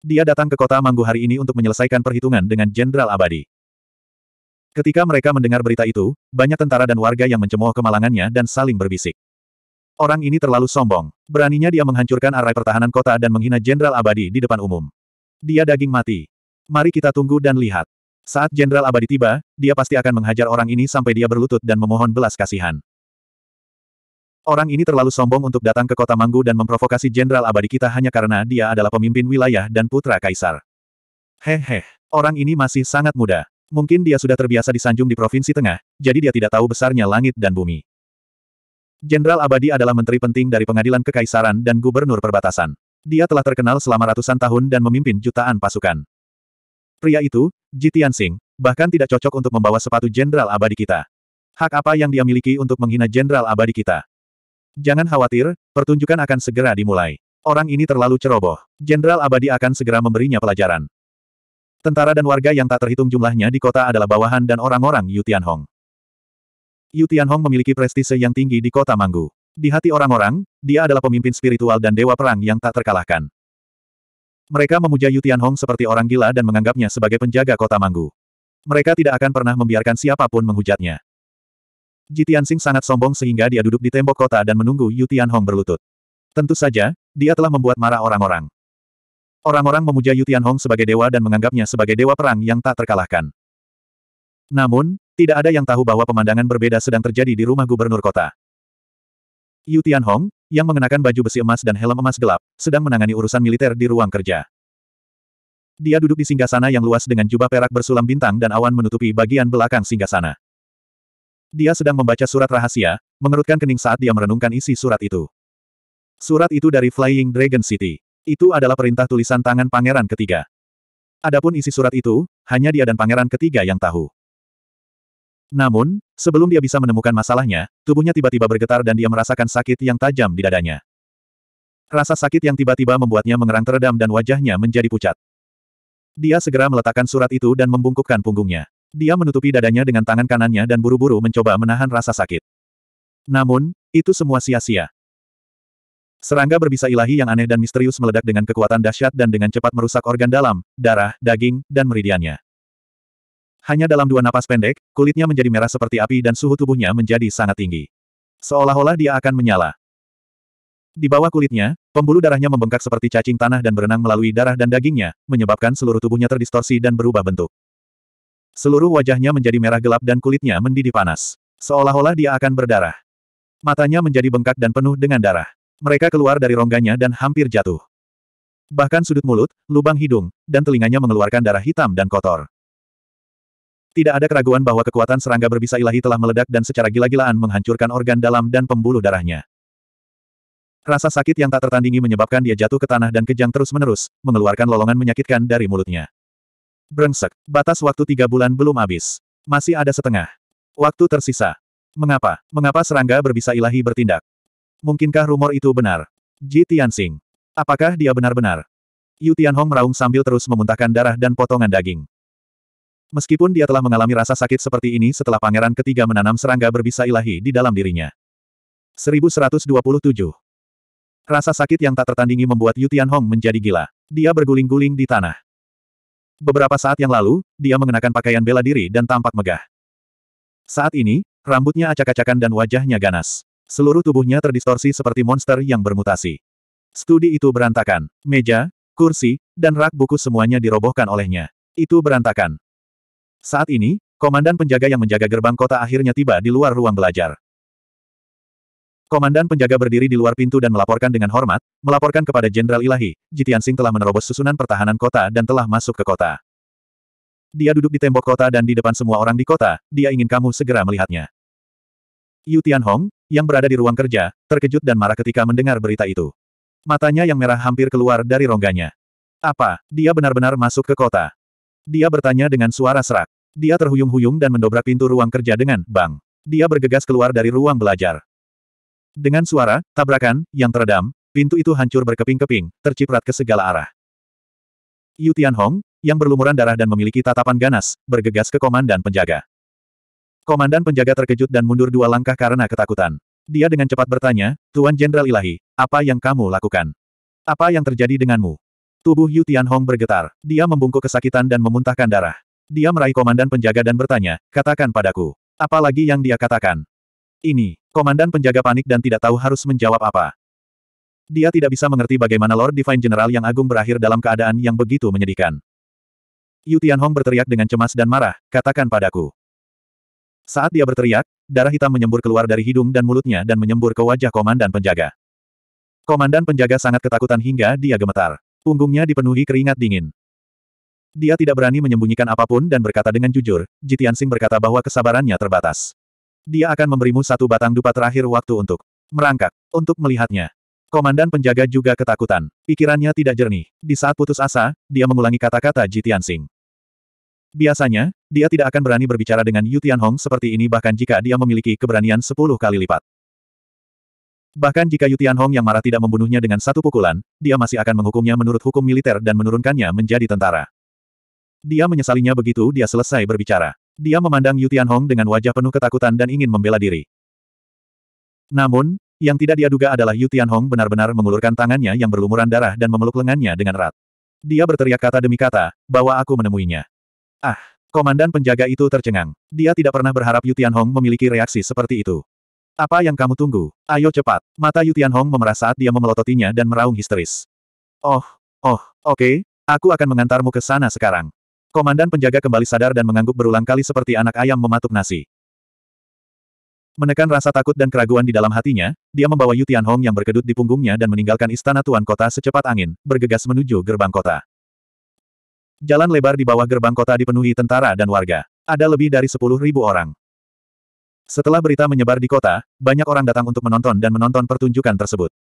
Dia datang ke kota Manggu hari ini untuk menyelesaikan perhitungan dengan Jenderal Abadi. Ketika mereka mendengar berita itu, banyak tentara dan warga yang mencemooh kemalangannya dan saling berbisik. Orang ini terlalu sombong. Beraninya dia menghancurkan arai pertahanan kota dan menghina Jenderal Abadi di depan umum. Dia daging mati. Mari kita tunggu dan lihat. Saat Jenderal Abadi tiba, dia pasti akan menghajar orang ini sampai dia berlutut dan memohon belas kasihan. Orang ini terlalu sombong untuk datang ke kota Manggu dan memprovokasi Jenderal Abadi kita hanya karena dia adalah pemimpin wilayah dan putra kaisar. Hehe, orang ini masih sangat muda. Mungkin dia sudah terbiasa disanjung di Provinsi Tengah, jadi dia tidak tahu besarnya langit dan bumi. Jenderal Abadi adalah menteri penting dari pengadilan kekaisaran dan gubernur perbatasan. Dia telah terkenal selama ratusan tahun dan memimpin jutaan pasukan. Pria itu, Jitian Singh, bahkan tidak cocok untuk membawa sepatu Jenderal Abadi kita. Hak apa yang dia miliki untuk menghina Jenderal Abadi kita? Jangan khawatir, pertunjukan akan segera dimulai. Orang ini terlalu ceroboh. Jenderal Abadi akan segera memberinya pelajaran. Tentara dan warga yang tak terhitung jumlahnya di kota adalah bawahan dan orang-orang Yu Tianhong. Yu Tianhong memiliki prestise yang tinggi di kota Manggu. Di hati orang-orang, dia adalah pemimpin spiritual dan dewa perang yang tak terkalahkan. Mereka memuja Yu Tianhong seperti orang gila dan menganggapnya sebagai penjaga kota Manggu. Mereka tidak akan pernah membiarkan siapapun menghujatnya. Ji Tianxing sangat sombong sehingga dia duduk di tembok kota dan menunggu Yu Tianhong berlutut. Tentu saja, dia telah membuat marah orang-orang. Orang-orang memuja Yutian Hong sebagai dewa dan menganggapnya sebagai dewa perang yang tak terkalahkan. Namun, tidak ada yang tahu bahwa pemandangan berbeda sedang terjadi di rumah gubernur kota. Yutian Hong, yang mengenakan baju besi emas dan helm emas gelap, sedang menangani urusan militer di ruang kerja. Dia duduk di singgasana yang luas dengan jubah perak bersulam bintang dan awan menutupi bagian belakang singgasana. Dia sedang membaca surat rahasia, mengerutkan kening saat dia merenungkan isi surat itu. Surat itu dari Flying Dragon City. Itu adalah perintah tulisan tangan pangeran ketiga. Adapun isi surat itu, hanya dia dan pangeran ketiga yang tahu. Namun, sebelum dia bisa menemukan masalahnya, tubuhnya tiba-tiba bergetar dan dia merasakan sakit yang tajam di dadanya. Rasa sakit yang tiba-tiba membuatnya mengerang teredam dan wajahnya menjadi pucat. Dia segera meletakkan surat itu dan membungkukkan punggungnya. Dia menutupi dadanya dengan tangan kanannya dan buru-buru mencoba menahan rasa sakit. Namun, itu semua sia-sia. Serangga berbisa ilahi yang aneh dan misterius meledak dengan kekuatan dahsyat dan dengan cepat merusak organ dalam, darah, daging, dan meridiannya. Hanya dalam dua napas pendek, kulitnya menjadi merah seperti api dan suhu tubuhnya menjadi sangat tinggi. Seolah-olah dia akan menyala. Di bawah kulitnya, pembuluh darahnya membengkak seperti cacing tanah dan berenang melalui darah dan dagingnya, menyebabkan seluruh tubuhnya terdistorsi dan berubah bentuk. Seluruh wajahnya menjadi merah gelap dan kulitnya mendidih panas. Seolah-olah dia akan berdarah. Matanya menjadi bengkak dan penuh dengan darah. Mereka keluar dari rongganya dan hampir jatuh. Bahkan sudut mulut, lubang hidung, dan telinganya mengeluarkan darah hitam dan kotor. Tidak ada keraguan bahwa kekuatan serangga berbisa ilahi telah meledak dan secara gila-gilaan menghancurkan organ dalam dan pembuluh darahnya. Rasa sakit yang tak tertandingi menyebabkan dia jatuh ke tanah dan kejang terus-menerus, mengeluarkan lolongan menyakitkan dari mulutnya. Brengsek, batas waktu tiga bulan belum habis. Masih ada setengah. Waktu tersisa. Mengapa? Mengapa serangga berbisa ilahi bertindak? Mungkinkah rumor itu benar? Ji Tianxing. Apakah dia benar-benar? Yu Tianhong meraung sambil terus memuntahkan darah dan potongan daging. Meskipun dia telah mengalami rasa sakit seperti ini setelah pangeran ketiga menanam serangga berbisa ilahi di dalam dirinya. 1127. Rasa sakit yang tak tertandingi membuat Yu Tianhong menjadi gila. Dia berguling-guling di tanah. Beberapa saat yang lalu, dia mengenakan pakaian bela diri dan tampak megah. Saat ini, rambutnya acak-acakan dan wajahnya ganas. Seluruh tubuhnya terdistorsi seperti monster yang bermutasi. Studi itu berantakan. Meja, kursi, dan rak buku semuanya dirobohkan olehnya. Itu berantakan. Saat ini, komandan penjaga yang menjaga gerbang kota akhirnya tiba di luar ruang belajar. Komandan penjaga berdiri di luar pintu dan melaporkan dengan hormat, melaporkan kepada Jenderal Ilahi, Jitian Singh telah menerobos susunan pertahanan kota dan telah masuk ke kota. Dia duduk di tembok kota dan di depan semua orang di kota, dia ingin kamu segera melihatnya. Yu Tianhong, yang berada di ruang kerja, terkejut dan marah ketika mendengar berita itu. Matanya yang merah hampir keluar dari rongganya. Apa, dia benar-benar masuk ke kota? Dia bertanya dengan suara serak. Dia terhuyung-huyung dan mendobrak pintu ruang kerja dengan bang. Dia bergegas keluar dari ruang belajar. Dengan suara, tabrakan, yang teredam, pintu itu hancur berkeping-keping, terciprat ke segala arah. Yu Tianhong, yang berlumuran darah dan memiliki tatapan ganas, bergegas ke komandan penjaga. Komandan penjaga terkejut dan mundur dua langkah karena ketakutan. Dia dengan cepat bertanya, Tuan Jenderal Ilahi, apa yang kamu lakukan? Apa yang terjadi denganmu? Tubuh Yu Tianhong bergetar. Dia membungkuk kesakitan dan memuntahkan darah. Dia meraih komandan penjaga dan bertanya, katakan padaku. Apa lagi yang dia katakan? Ini, komandan penjaga panik dan tidak tahu harus menjawab apa. Dia tidak bisa mengerti bagaimana Lord Divine General yang agung berakhir dalam keadaan yang begitu menyedihkan. Yu Tianhong berteriak dengan cemas dan marah, katakan padaku. Saat dia berteriak, darah hitam menyembur keluar dari hidung dan mulutnya dan menyembur ke wajah komandan penjaga. Komandan penjaga sangat ketakutan hingga dia gemetar. Punggungnya dipenuhi keringat dingin. Dia tidak berani menyembunyikan apapun dan berkata dengan jujur, Jitian Sing berkata bahwa kesabarannya terbatas. Dia akan memberimu satu batang dupa terakhir waktu untuk merangkak, untuk melihatnya. Komandan penjaga juga ketakutan. Pikirannya tidak jernih. Di saat putus asa, dia mengulangi kata-kata Jitian Sing. Biasanya, dia tidak akan berani berbicara dengan Yu Tianhong seperti ini bahkan jika dia memiliki keberanian sepuluh kali lipat. Bahkan jika Yu Tianhong yang marah tidak membunuhnya dengan satu pukulan, dia masih akan menghukumnya menurut hukum militer dan menurunkannya menjadi tentara. Dia menyesalinya begitu dia selesai berbicara. Dia memandang Yu Tianhong dengan wajah penuh ketakutan dan ingin membela diri. Namun, yang tidak dia duga adalah Yu Tianhong benar-benar mengulurkan tangannya yang berlumuran darah dan memeluk lengannya dengan erat. Dia berteriak kata demi kata, bahwa aku menemuinya. Ah! Komandan penjaga itu tercengang. Dia tidak pernah berharap Yutian Hong memiliki reaksi seperti itu. Apa yang kamu tunggu? Ayo cepat. Mata Yutian Hong memerah saat dia memelototinya dan meraung histeris. Oh, oh, oke, okay, aku akan mengantarmu ke sana sekarang. Komandan penjaga kembali sadar dan mengangguk berulang kali seperti anak ayam mematuk nasi. Menekan rasa takut dan keraguan di dalam hatinya, dia membawa Yutian Hong yang berkedut di punggungnya dan meninggalkan istana Tuan Kota secepat angin, bergegas menuju gerbang kota. Jalan lebar di bawah gerbang kota dipenuhi tentara dan warga. Ada lebih dari sepuluh ribu orang. Setelah berita menyebar di kota, banyak orang datang untuk menonton dan menonton pertunjukan tersebut.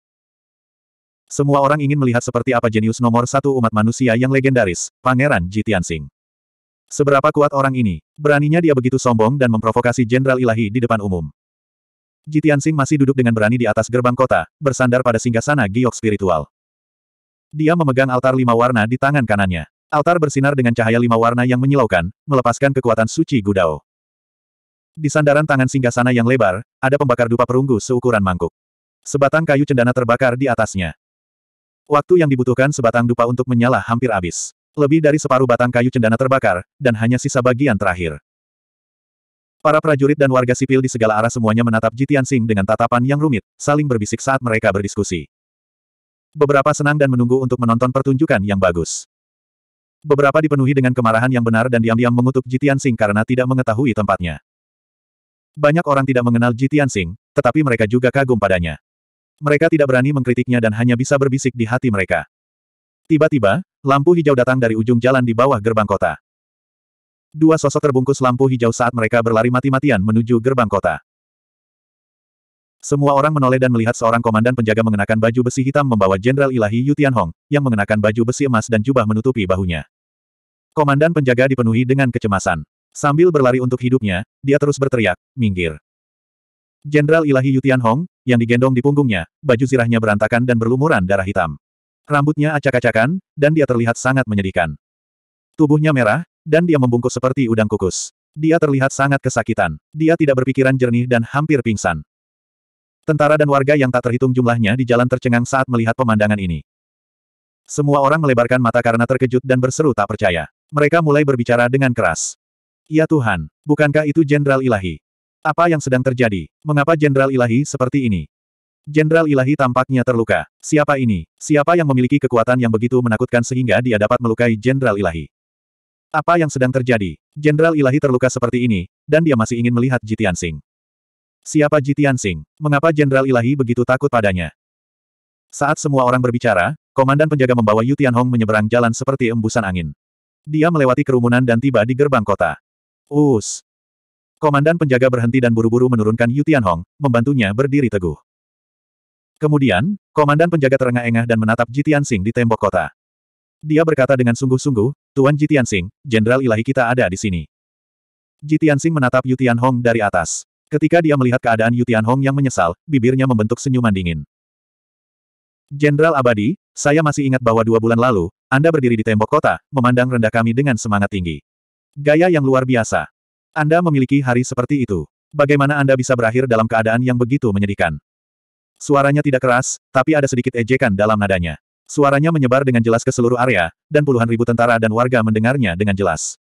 Semua orang ingin melihat seperti apa jenius nomor satu umat manusia yang legendaris, Pangeran Ji Seberapa kuat orang ini, beraninya dia begitu sombong dan memprovokasi Jenderal Ilahi di depan umum. Ji masih duduk dengan berani di atas gerbang kota, bersandar pada singgasana giok spiritual. Dia memegang altar lima warna di tangan kanannya. Altar bersinar dengan cahaya lima warna yang menyilaukan, melepaskan kekuatan suci Gudao. Di sandaran tangan singgasana yang lebar, ada pembakar dupa perunggu seukuran mangkuk. Sebatang kayu cendana terbakar di atasnya. Waktu yang dibutuhkan sebatang dupa untuk menyala hampir habis. Lebih dari separuh batang kayu cendana terbakar, dan hanya sisa bagian terakhir. Para prajurit dan warga sipil di segala arah semuanya menatap Jitian Sing dengan tatapan yang rumit, saling berbisik saat mereka berdiskusi. Beberapa senang dan menunggu untuk menonton pertunjukan yang bagus. Beberapa dipenuhi dengan kemarahan yang benar dan diam-diam mengutuk Jitian Sing karena tidak mengetahui tempatnya. Banyak orang tidak mengenal Jitian Sing, tetapi mereka juga kagum padanya. Mereka tidak berani mengkritiknya dan hanya bisa berbisik di hati mereka. Tiba-tiba, lampu hijau datang dari ujung jalan di bawah gerbang kota. Dua sosok terbungkus lampu hijau saat mereka berlari mati-matian menuju gerbang kota. Semua orang menoleh dan melihat seorang komandan penjaga mengenakan baju besi hitam membawa Jenderal Ilahi Yutian Hong, yang mengenakan baju besi emas dan jubah menutupi bahunya. Komandan penjaga dipenuhi dengan kecemasan. Sambil berlari untuk hidupnya, dia terus berteriak, minggir. Jenderal Ilahi Yutian Hong, yang digendong di punggungnya, baju zirahnya berantakan dan berlumuran darah hitam. Rambutnya acak-acakan, dan dia terlihat sangat menyedihkan. Tubuhnya merah, dan dia membungkuk seperti udang kukus. Dia terlihat sangat kesakitan. Dia tidak berpikiran jernih dan hampir pingsan. Tentara dan warga yang tak terhitung jumlahnya di jalan tercengang saat melihat pemandangan ini. Semua orang melebarkan mata karena terkejut dan berseru tak percaya mereka mulai berbicara dengan keras. Ya Tuhan, bukankah itu Jenderal Ilahi? Apa yang sedang terjadi? Mengapa Jenderal Ilahi seperti ini? Jenderal Ilahi tampaknya terluka. Siapa ini? Siapa yang memiliki kekuatan yang begitu menakutkan sehingga dia dapat melukai Jenderal Ilahi? Apa yang sedang terjadi? Jenderal Ilahi terluka seperti ini, dan dia masih ingin melihat Jitian Sing. Siapa Jitian Sing? Mengapa Jenderal Ilahi begitu takut padanya? Saat semua orang berbicara, komandan penjaga membawa Yu Hong menyeberang jalan seperti embusan angin. Dia melewati kerumunan dan tiba di gerbang kota. Us. Komandan penjaga berhenti dan buru-buru menurunkan Yu Tianhong, membantunya berdiri teguh. Kemudian, komandan penjaga terengah-engah dan menatap Jitian Sing di tembok kota. Dia berkata dengan sungguh-sungguh, Tuan Jitian Sing, Jenderal ilahi kita ada di sini. Jitian Sing menatap Yu Tianhong dari atas. Ketika dia melihat keadaan Yu Tianhong yang menyesal, bibirnya membentuk senyuman dingin. Jenderal abadi, saya masih ingat bahwa dua bulan lalu, Anda berdiri di tembok kota, memandang rendah kami dengan semangat tinggi. Gaya yang luar biasa. Anda memiliki hari seperti itu. Bagaimana Anda bisa berakhir dalam keadaan yang begitu menyedihkan? Suaranya tidak keras, tapi ada sedikit ejekan dalam nadanya. Suaranya menyebar dengan jelas ke seluruh area, dan puluhan ribu tentara dan warga mendengarnya dengan jelas.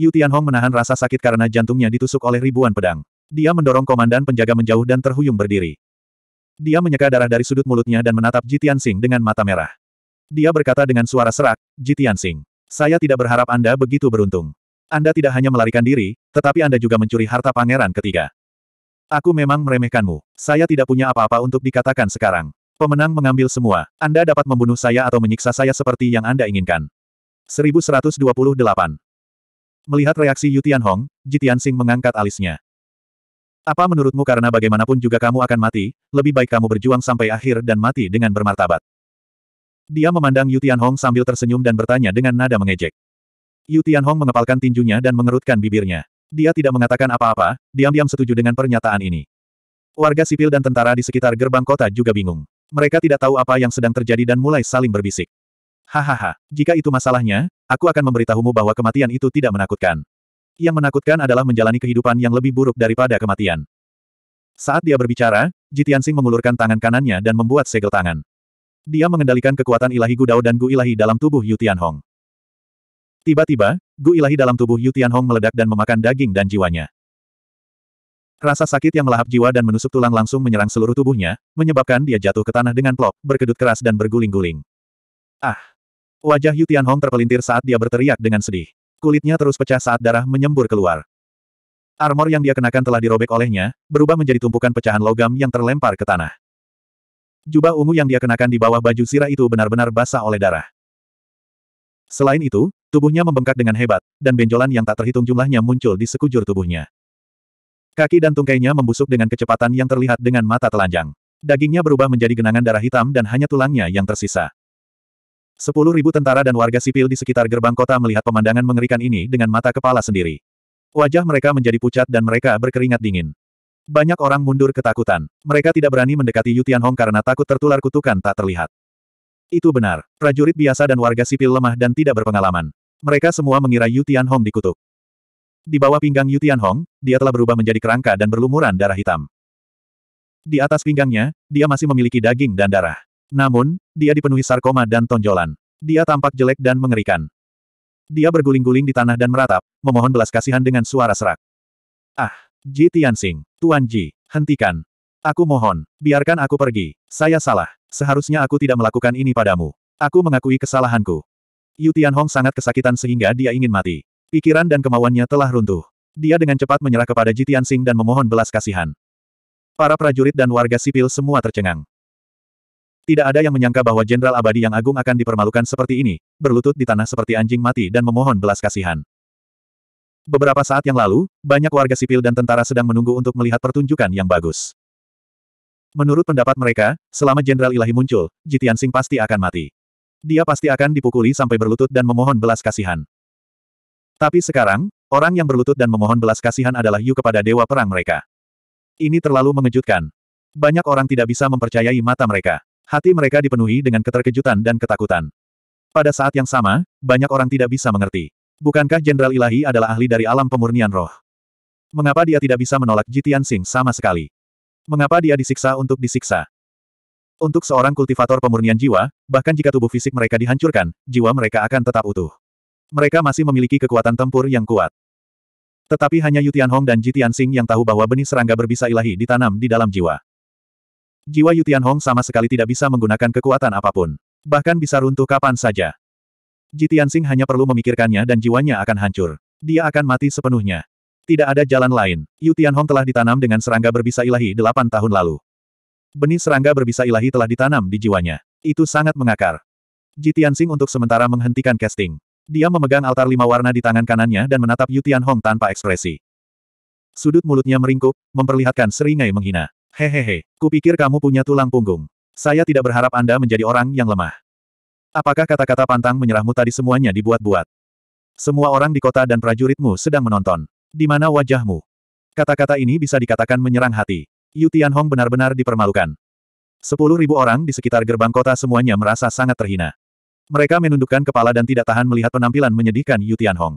Yu Tianhong menahan rasa sakit karena jantungnya ditusuk oleh ribuan pedang. Dia mendorong komandan penjaga menjauh dan terhuyung berdiri. Dia menyeka darah dari sudut mulutnya dan menatap Jitian Sing dengan mata merah. Dia berkata dengan suara serak, Jitian Sing, saya tidak berharap Anda begitu beruntung. Anda tidak hanya melarikan diri, tetapi Anda juga mencuri harta pangeran ketiga. Aku memang meremehkanmu. Saya tidak punya apa-apa untuk dikatakan sekarang. Pemenang mengambil semua. Anda dapat membunuh saya atau menyiksa saya seperti yang Anda inginkan. 1128. Melihat reaksi Yu Hong, Jitian Sing mengangkat alisnya. Apa menurutmu karena bagaimanapun juga kamu akan mati, lebih baik kamu berjuang sampai akhir dan mati dengan bermartabat. Dia memandang Yu Tianhong sambil tersenyum dan bertanya dengan nada mengejek. Yu Tianhong mengepalkan tinjunya dan mengerutkan bibirnya. Dia tidak mengatakan apa-apa, diam-diam setuju dengan pernyataan ini. Warga sipil dan tentara di sekitar gerbang kota juga bingung. Mereka tidak tahu apa yang sedang terjadi dan mulai saling berbisik. Hahaha, jika itu masalahnya, aku akan memberitahumu bahwa kematian itu tidak menakutkan. Yang menakutkan adalah menjalani kehidupan yang lebih buruk daripada kematian. Saat dia berbicara, Jitiansing mengulurkan tangan kanannya dan membuat segel tangan. Dia mengendalikan kekuatan ilahi Gu Dao dan Gu ilahi dalam tubuh Yu Tianhong. Tiba-tiba, Gu ilahi dalam tubuh Yu Tianhong meledak dan memakan daging dan jiwanya. Rasa sakit yang melahap jiwa dan menusuk tulang langsung menyerang seluruh tubuhnya, menyebabkan dia jatuh ke tanah dengan plop, berkedut keras dan berguling-guling. Ah! Wajah Yu Tianhong terpelintir saat dia berteriak dengan sedih. Kulitnya terus pecah saat darah menyembur keluar. Armor yang dia kenakan telah dirobek olehnya, berubah menjadi tumpukan pecahan logam yang terlempar ke tanah. Jubah ungu yang dia kenakan di bawah baju sirah itu benar-benar basah oleh darah. Selain itu, tubuhnya membengkak dengan hebat, dan benjolan yang tak terhitung jumlahnya muncul di sekujur tubuhnya. Kaki dan tungkainya membusuk dengan kecepatan yang terlihat dengan mata telanjang. Dagingnya berubah menjadi genangan darah hitam dan hanya tulangnya yang tersisa. Sepuluh ribu tentara dan warga sipil di sekitar gerbang kota melihat pemandangan mengerikan ini dengan mata kepala sendiri. Wajah mereka menjadi pucat dan mereka berkeringat dingin. Banyak orang mundur ketakutan. Mereka tidak berani mendekati Yu Tianhong karena takut tertular kutukan tak terlihat. Itu benar. Prajurit biasa dan warga sipil lemah dan tidak berpengalaman. Mereka semua mengira Yu Tianhong dikutuk. Di bawah pinggang Yu Tianhong, dia telah berubah menjadi kerangka dan berlumuran darah hitam. Di atas pinggangnya, dia masih memiliki daging dan darah. Namun, dia dipenuhi sarkoma dan tonjolan. Dia tampak jelek dan mengerikan. Dia berguling-guling di tanah dan meratap, memohon belas kasihan dengan suara serak. Ah, Ji Tianxing, Tuan Ji, hentikan. Aku mohon, biarkan aku pergi. Saya salah. Seharusnya aku tidak melakukan ini padamu. Aku mengakui kesalahanku. Yu Tianhong sangat kesakitan sehingga dia ingin mati. Pikiran dan kemauannya telah runtuh. Dia dengan cepat menyerah kepada Ji Tianxing dan memohon belas kasihan. Para prajurit dan warga sipil semua tercengang. Tidak ada yang menyangka bahwa Jenderal Abadi yang agung akan dipermalukan seperti ini, berlutut di tanah seperti anjing mati dan memohon belas kasihan. Beberapa saat yang lalu, banyak warga sipil dan tentara sedang menunggu untuk melihat pertunjukan yang bagus. Menurut pendapat mereka, selama Jenderal Ilahi muncul, Jitian Sing pasti akan mati. Dia pasti akan dipukuli sampai berlutut dan memohon belas kasihan. Tapi sekarang, orang yang berlutut dan memohon belas kasihan adalah Yu kepada dewa perang mereka. Ini terlalu mengejutkan. Banyak orang tidak bisa mempercayai mata mereka. Hati mereka dipenuhi dengan keterkejutan dan ketakutan. Pada saat yang sama, banyak orang tidak bisa mengerti. Bukankah Jenderal Ilahi adalah ahli dari alam pemurnian roh? Mengapa dia tidak bisa menolak Jitian Sing sama sekali? Mengapa dia disiksa untuk disiksa? Untuk seorang kultivator pemurnian jiwa, bahkan jika tubuh fisik mereka dihancurkan, jiwa mereka akan tetap utuh. Mereka masih memiliki kekuatan tempur yang kuat. Tetapi hanya Yutian Hong dan Jitian Singh yang tahu bahwa benih serangga berbisa ilahi ditanam di dalam jiwa jiwa Yutian Hong sama sekali tidak bisa menggunakan kekuatan apapun. Bahkan bisa runtuh kapan saja. Jitian Sing hanya perlu memikirkannya dan jiwanya akan hancur. Dia akan mati sepenuhnya. Tidak ada jalan lain. Yutian Hong telah ditanam dengan serangga berbisa ilahi delapan tahun lalu. Benih serangga berbisa ilahi telah ditanam di jiwanya. Itu sangat mengakar. Jitian Sing untuk sementara menghentikan casting. Dia memegang altar lima warna di tangan kanannya dan menatap Yutian Hong tanpa ekspresi. Sudut mulutnya meringkuk, memperlihatkan seringai menghina. Hehehe, kupikir kamu punya tulang punggung. Saya tidak berharap Anda menjadi orang yang lemah. Apakah kata-kata pantang menyerahmu tadi semuanya dibuat-buat? Semua orang di kota dan prajuritmu sedang menonton. Di mana wajahmu? Kata-kata ini bisa dikatakan menyerang hati. Yu Tianhong benar-benar dipermalukan. Sepuluh ribu orang di sekitar gerbang kota semuanya merasa sangat terhina. Mereka menundukkan kepala dan tidak tahan melihat penampilan menyedihkan Yu Tianhong.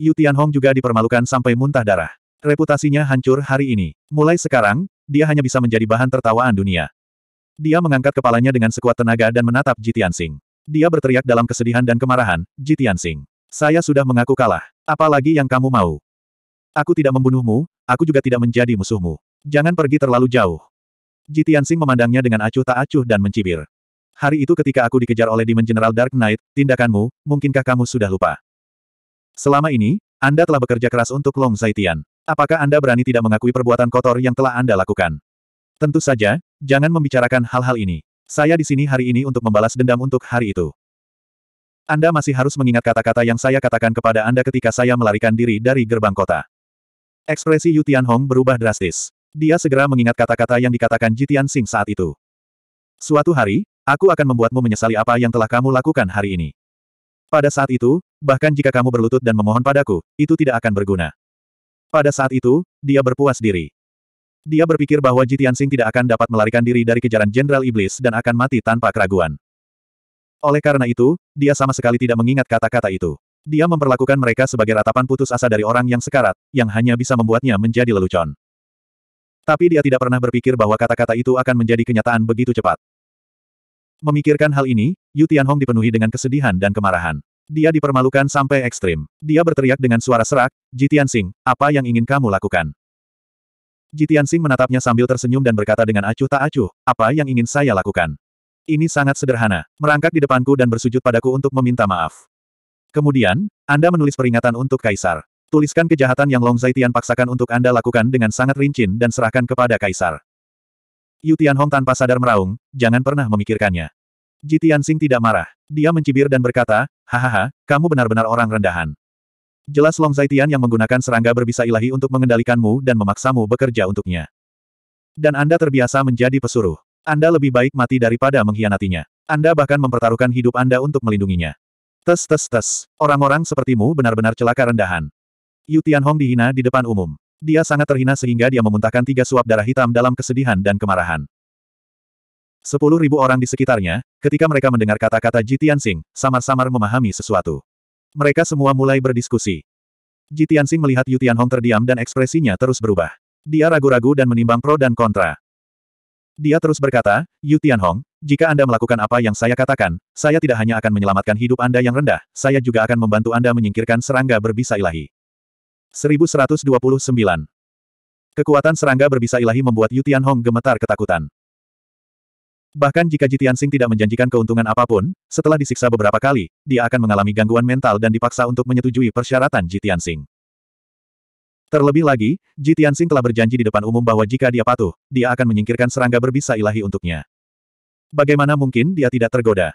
Yu Tianhong juga dipermalukan sampai muntah darah. Reputasinya hancur hari ini. Mulai sekarang, dia hanya bisa menjadi bahan tertawaan dunia. Dia mengangkat kepalanya dengan sekuat tenaga dan menatap Jitian Sing. Dia berteriak dalam kesedihan dan kemarahan, Jitian Sing. Saya sudah mengaku kalah. Apalagi yang kamu mau. Aku tidak membunuhmu, aku juga tidak menjadi musuhmu. Jangan pergi terlalu jauh. Jitian Sing memandangnya dengan acuh tak acuh dan mencibir. Hari itu ketika aku dikejar oleh Demon General Dark Knight, tindakanmu, mungkinkah kamu sudah lupa? Selama ini, Anda telah bekerja keras untuk Long Zaitian. Apakah Anda berani tidak mengakui perbuatan kotor yang telah Anda lakukan? Tentu saja, jangan membicarakan hal-hal ini. Saya di sini hari ini untuk membalas dendam untuk hari itu. Anda masih harus mengingat kata-kata yang saya katakan kepada Anda ketika saya melarikan diri dari gerbang kota. Ekspresi Yu Tianhong berubah drastis. Dia segera mengingat kata-kata yang dikatakan Ji Tianxing saat itu. Suatu hari, aku akan membuatmu menyesali apa yang telah kamu lakukan hari ini. Pada saat itu, bahkan jika kamu berlutut dan memohon padaku, itu tidak akan berguna. Pada saat itu, dia berpuas diri. Dia berpikir bahwa Sing tidak akan dapat melarikan diri dari kejaran Jenderal Iblis dan akan mati tanpa keraguan. Oleh karena itu, dia sama sekali tidak mengingat kata-kata itu. Dia memperlakukan mereka sebagai ratapan putus asa dari orang yang sekarat, yang hanya bisa membuatnya menjadi lelucon. Tapi dia tidak pernah berpikir bahwa kata-kata itu akan menjadi kenyataan begitu cepat. Memikirkan hal ini, Yu Tianhong dipenuhi dengan kesedihan dan kemarahan. Dia dipermalukan sampai ekstrim. Dia berteriak dengan suara serak, Jitian Sing, apa yang ingin kamu lakukan? Jitian Sing menatapnya sambil tersenyum dan berkata dengan acuh tak acuh, apa yang ingin saya lakukan? Ini sangat sederhana, merangkak di depanku dan bersujud padaku untuk meminta maaf. Kemudian, Anda menulis peringatan untuk Kaisar. Tuliskan kejahatan yang Long Zaitian paksakan untuk Anda lakukan dengan sangat rincin dan serahkan kepada Kaisar. Yu Tianhong tanpa sadar meraung, jangan pernah memikirkannya. Jitian Sing tidak marah. Dia mencibir dan berkata, hahaha, kamu benar-benar orang rendahan. Jelas Long Zaitian yang menggunakan serangga berbisa ilahi untuk mengendalikanmu dan memaksamu bekerja untuknya. Dan Anda terbiasa menjadi pesuruh. Anda lebih baik mati daripada mengkhianatinya. Anda bahkan mempertaruhkan hidup Anda untuk melindunginya. Tes tes tes, orang-orang sepertimu benar-benar celaka rendahan. Yu Tianhong dihina di depan umum. Dia sangat terhina sehingga dia memuntahkan tiga suap darah hitam dalam kesedihan dan kemarahan. Sepuluh ribu orang di sekitarnya, ketika mereka mendengar kata-kata Jitian Tianxing, samar-samar memahami sesuatu. Mereka semua mulai berdiskusi. Jitian Tianxing melihat Yu Tianhong terdiam dan ekspresinya terus berubah. Dia ragu-ragu dan menimbang pro dan kontra. Dia terus berkata, Yu Tianhong, jika Anda melakukan apa yang saya katakan, saya tidak hanya akan menyelamatkan hidup Anda yang rendah, saya juga akan membantu Anda menyingkirkan serangga berbisa ilahi. 1129 Kekuatan serangga berbisa ilahi membuat Yu Tianhong gemetar ketakutan. Bahkan jika Jitian Sing tidak menjanjikan keuntungan apapun, setelah disiksa beberapa kali, dia akan mengalami gangguan mental dan dipaksa untuk menyetujui persyaratan Jitian Sing. Terlebih lagi, Jitian Sing telah berjanji di depan umum bahwa jika dia patuh, dia akan menyingkirkan serangga berbisa ilahi untuknya. Bagaimana mungkin dia tidak tergoda?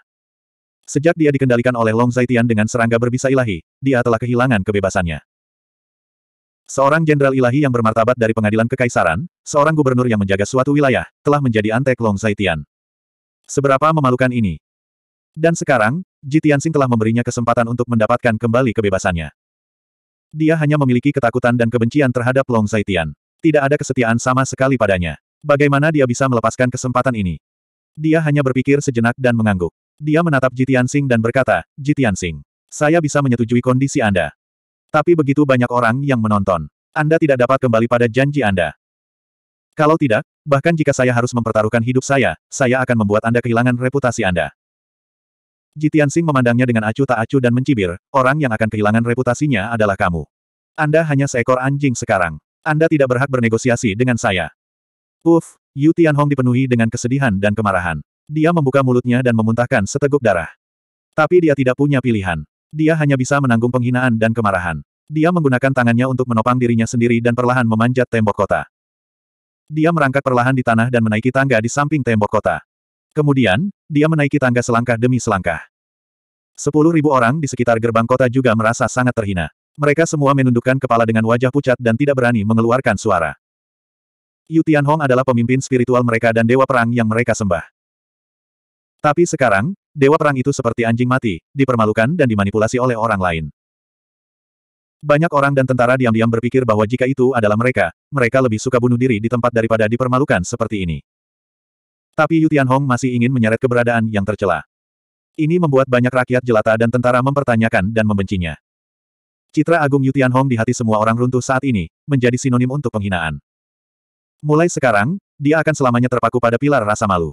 Sejak dia dikendalikan oleh Long Zaitian dengan serangga berbisa ilahi, dia telah kehilangan kebebasannya. Seorang jenderal ilahi yang bermartabat dari pengadilan kekaisaran, seorang gubernur yang menjaga suatu wilayah, telah menjadi antek Long Zaitian. Seberapa memalukan ini. Dan sekarang, Ji telah memberinya kesempatan untuk mendapatkan kembali kebebasannya. Dia hanya memiliki ketakutan dan kebencian terhadap Long Zaitian. Tidak ada kesetiaan sama sekali padanya. Bagaimana dia bisa melepaskan kesempatan ini? Dia hanya berpikir sejenak dan mengangguk. Dia menatap Ji dan berkata, Ji saya bisa menyetujui kondisi Anda. Tapi begitu banyak orang yang menonton. Anda tidak dapat kembali pada janji Anda. Kalau tidak, bahkan jika saya harus mempertaruhkan hidup saya, saya akan membuat Anda kehilangan reputasi Anda. Jitian Sing memandangnya dengan acuh tak acuh dan mencibir, orang yang akan kehilangan reputasinya adalah kamu. Anda hanya seekor anjing sekarang. Anda tidak berhak bernegosiasi dengan saya. Uf, Yu Tianhong dipenuhi dengan kesedihan dan kemarahan. Dia membuka mulutnya dan memuntahkan seteguk darah. Tapi dia tidak punya pilihan. Dia hanya bisa menanggung penghinaan dan kemarahan. Dia menggunakan tangannya untuk menopang dirinya sendiri dan perlahan memanjat tembok kota. Dia merangkak perlahan di tanah dan menaiki tangga di samping tembok kota. Kemudian, dia menaiki tangga selangkah demi selangkah. Sepuluh ribu orang di sekitar gerbang kota juga merasa sangat terhina. Mereka semua menundukkan kepala dengan wajah pucat dan tidak berani mengeluarkan suara. Yu Tianhong adalah pemimpin spiritual mereka dan dewa perang yang mereka sembah. Tapi sekarang, dewa perang itu seperti anjing mati, dipermalukan dan dimanipulasi oleh orang lain. Banyak orang dan tentara diam-diam berpikir bahwa jika itu adalah mereka, mereka lebih suka bunuh diri di tempat daripada dipermalukan seperti ini. Tapi Yu Tianhong masih ingin menyeret keberadaan yang tercela. Ini membuat banyak rakyat jelata dan tentara mempertanyakan dan membencinya. Citra agung Yu Tianhong di hati semua orang runtuh saat ini, menjadi sinonim untuk penghinaan. Mulai sekarang, dia akan selamanya terpaku pada pilar rasa malu.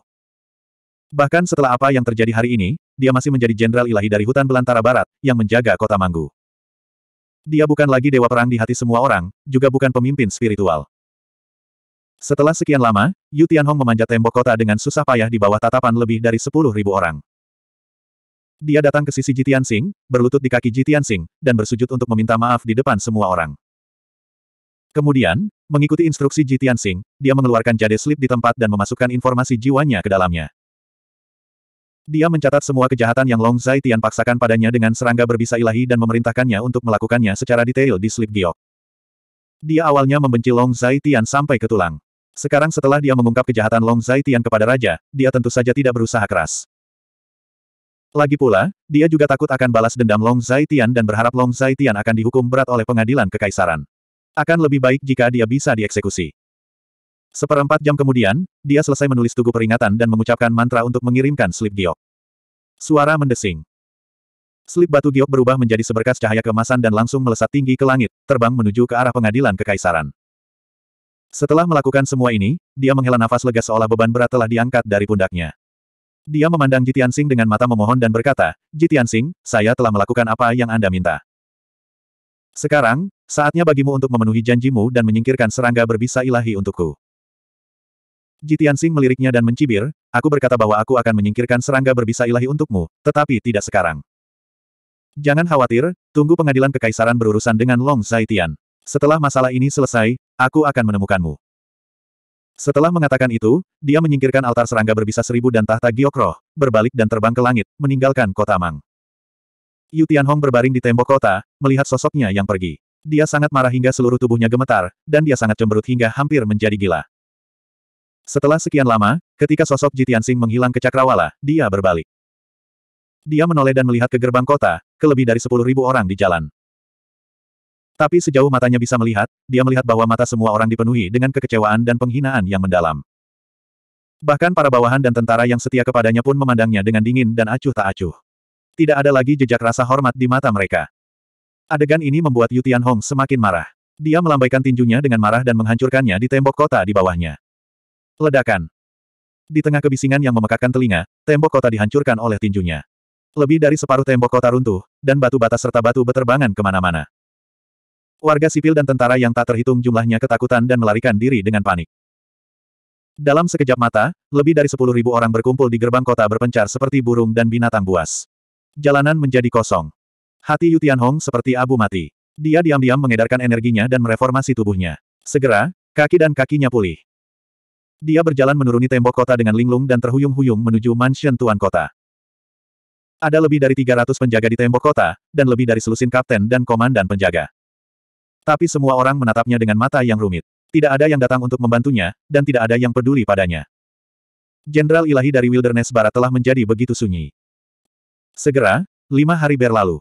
Bahkan setelah apa yang terjadi hari ini, dia masih menjadi jenderal ilahi dari hutan belantara barat, yang menjaga kota Manggu. Dia bukan lagi dewa perang di hati semua orang, juga bukan pemimpin spiritual. Setelah sekian lama, Yu Tianhong memanjat tembok kota dengan susah payah di bawah tatapan lebih dari sepuluh ribu orang. Dia datang ke sisi Jitian Sing, berlutut di kaki Jitian Sing, dan bersujud untuk meminta maaf di depan semua orang. Kemudian, mengikuti instruksi Jitian Sing, dia mengeluarkan jade slip di tempat dan memasukkan informasi jiwanya ke dalamnya. Dia mencatat semua kejahatan yang Long Zai Tian paksakan padanya dengan serangga berbisa ilahi dan memerintahkannya untuk melakukannya secara detail di slip giok. Dia awalnya membenci Long Zai Tian sampai ke tulang. Sekarang setelah dia mengungkap kejahatan Long Zai Tian kepada Raja, dia tentu saja tidak berusaha keras. Lagi pula, dia juga takut akan balas dendam Long Zai Tian dan berharap Long Zai Tian akan dihukum berat oleh pengadilan kekaisaran. Akan lebih baik jika dia bisa dieksekusi. Seperempat jam kemudian, dia selesai menulis tugu peringatan dan mengucapkan mantra untuk mengirimkan slip giok. Suara mendesing. Slip batu giok berubah menjadi seberkas cahaya kemasan dan langsung melesat tinggi ke langit, terbang menuju ke arah pengadilan kekaisaran. Setelah melakukan semua ini, dia menghela nafas lega seolah beban berat telah diangkat dari pundaknya. Dia memandang Jitian Sing dengan mata memohon dan berkata, Jitian Sing, saya telah melakukan apa yang Anda minta. Sekarang, saatnya bagimu untuk memenuhi janjimu dan menyingkirkan serangga berbisa ilahi untukku. Jitian Sing meliriknya dan mencibir, aku berkata bahwa aku akan menyingkirkan serangga berbisa ilahi untukmu, tetapi tidak sekarang. Jangan khawatir, tunggu pengadilan kekaisaran berurusan dengan Long Zaitian. Setelah masalah ini selesai, aku akan menemukanmu. Setelah mengatakan itu, dia menyingkirkan altar serangga berbisa seribu dan tahta Giokroh, berbalik dan terbang ke langit, meninggalkan kota Mang. Yu Tianhong berbaring di tembok kota, melihat sosoknya yang pergi. Dia sangat marah hingga seluruh tubuhnya gemetar, dan dia sangat cemberut hingga hampir menjadi gila. Setelah sekian lama, ketika sosok Jitian Sing menghilang ke Cakrawala, dia berbalik. Dia menoleh dan melihat ke gerbang kota, ke lebih dari sepuluh ribu orang di jalan. Tapi sejauh matanya bisa melihat, dia melihat bahwa mata semua orang dipenuhi dengan kekecewaan dan penghinaan yang mendalam. Bahkan para bawahan dan tentara yang setia kepadanya pun memandangnya dengan dingin dan acuh tak acuh. Tidak ada lagi jejak rasa hormat di mata mereka. Adegan ini membuat Yu Hong semakin marah. Dia melambaikan tinjunya dengan marah dan menghancurkannya di tembok kota di bawahnya. Ledakan. Di tengah kebisingan yang memekakkan telinga, tembok kota dihancurkan oleh tinjunya. Lebih dari separuh tembok kota runtuh, dan batu bata serta batu beterbangan kemana-mana. Warga sipil dan tentara yang tak terhitung jumlahnya ketakutan dan melarikan diri dengan panik. Dalam sekejap mata, lebih dari sepuluh ribu orang berkumpul di gerbang kota berpencar seperti burung dan binatang buas. Jalanan menjadi kosong. Hati Yu Tianhong seperti abu mati. Dia diam-diam mengedarkan energinya dan mereformasi tubuhnya. Segera, kaki dan kakinya pulih. Dia berjalan menuruni tembok kota dengan linglung dan terhuyung-huyung menuju mansion tuan kota. Ada lebih dari 300 penjaga di tembok kota, dan lebih dari selusin kapten dan komandan penjaga. Tapi semua orang menatapnya dengan mata yang rumit. Tidak ada yang datang untuk membantunya, dan tidak ada yang peduli padanya. Jenderal ilahi dari Wilderness Barat telah menjadi begitu sunyi. Segera, lima hari berlalu.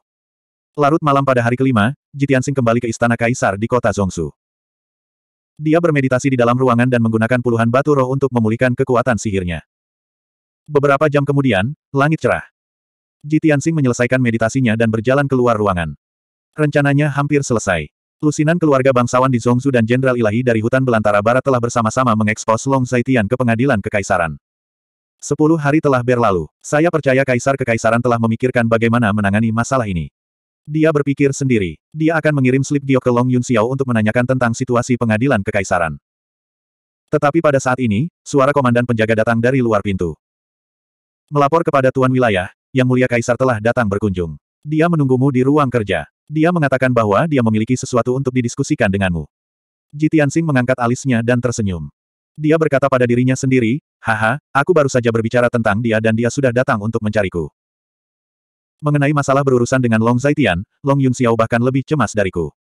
Larut malam pada hari kelima, Jitiansing kembali ke istana kaisar di kota Zongsu. Dia bermeditasi di dalam ruangan dan menggunakan puluhan batu roh untuk memulihkan kekuatan sihirnya. Beberapa jam kemudian, langit cerah. Ji Tianxing menyelesaikan meditasinya dan berjalan keluar ruangan. Rencananya hampir selesai. Lusinan keluarga bangsawan di Zhongzu dan Jenderal Ilahi dari hutan belantara barat telah bersama-sama mengekspos Long Zaitian ke pengadilan kekaisaran. Sepuluh hari telah berlalu. Saya percaya kaisar kekaisaran telah memikirkan bagaimana menangani masalah ini. Dia berpikir sendiri. Dia akan mengirim slip giok ke Long Yun Xiao untuk menanyakan tentang situasi pengadilan kekaisaran. Tetapi pada saat ini, suara komandan penjaga datang dari luar pintu. Melapor kepada Tuan Wilayah, Yang Mulia Kaisar telah datang berkunjung. Dia menunggumu di ruang kerja. Dia mengatakan bahwa dia memiliki sesuatu untuk didiskusikan denganmu. Ji Tianxing mengangkat alisnya dan tersenyum. Dia berkata pada dirinya sendiri, Haha, aku baru saja berbicara tentang dia dan dia sudah datang untuk mencariku. Mengenai masalah berurusan dengan Long Zaitian, Long Yun Xiao bahkan lebih cemas dariku.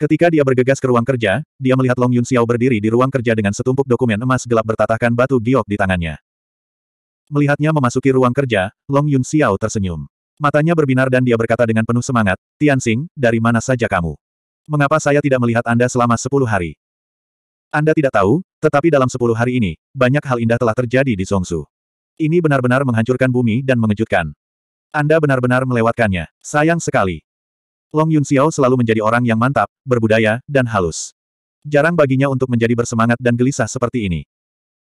Ketika dia bergegas ke ruang kerja, dia melihat Long Yun Xiao berdiri di ruang kerja dengan setumpuk dokumen emas gelap bertatahkan batu giok di tangannya. Melihatnya memasuki ruang kerja, Long Yun Xiao tersenyum. Matanya berbinar dan dia berkata dengan penuh semangat, Tianxing, dari mana saja kamu? Mengapa saya tidak melihat Anda selama sepuluh hari? Anda tidak tahu, tetapi dalam sepuluh hari ini, banyak hal indah telah terjadi di Songsu. Ini benar-benar menghancurkan bumi dan mengejutkan. Anda benar-benar melewatkannya. Sayang sekali. Long Yun Xiao selalu menjadi orang yang mantap, berbudaya, dan halus. Jarang baginya untuk menjadi bersemangat dan gelisah seperti ini.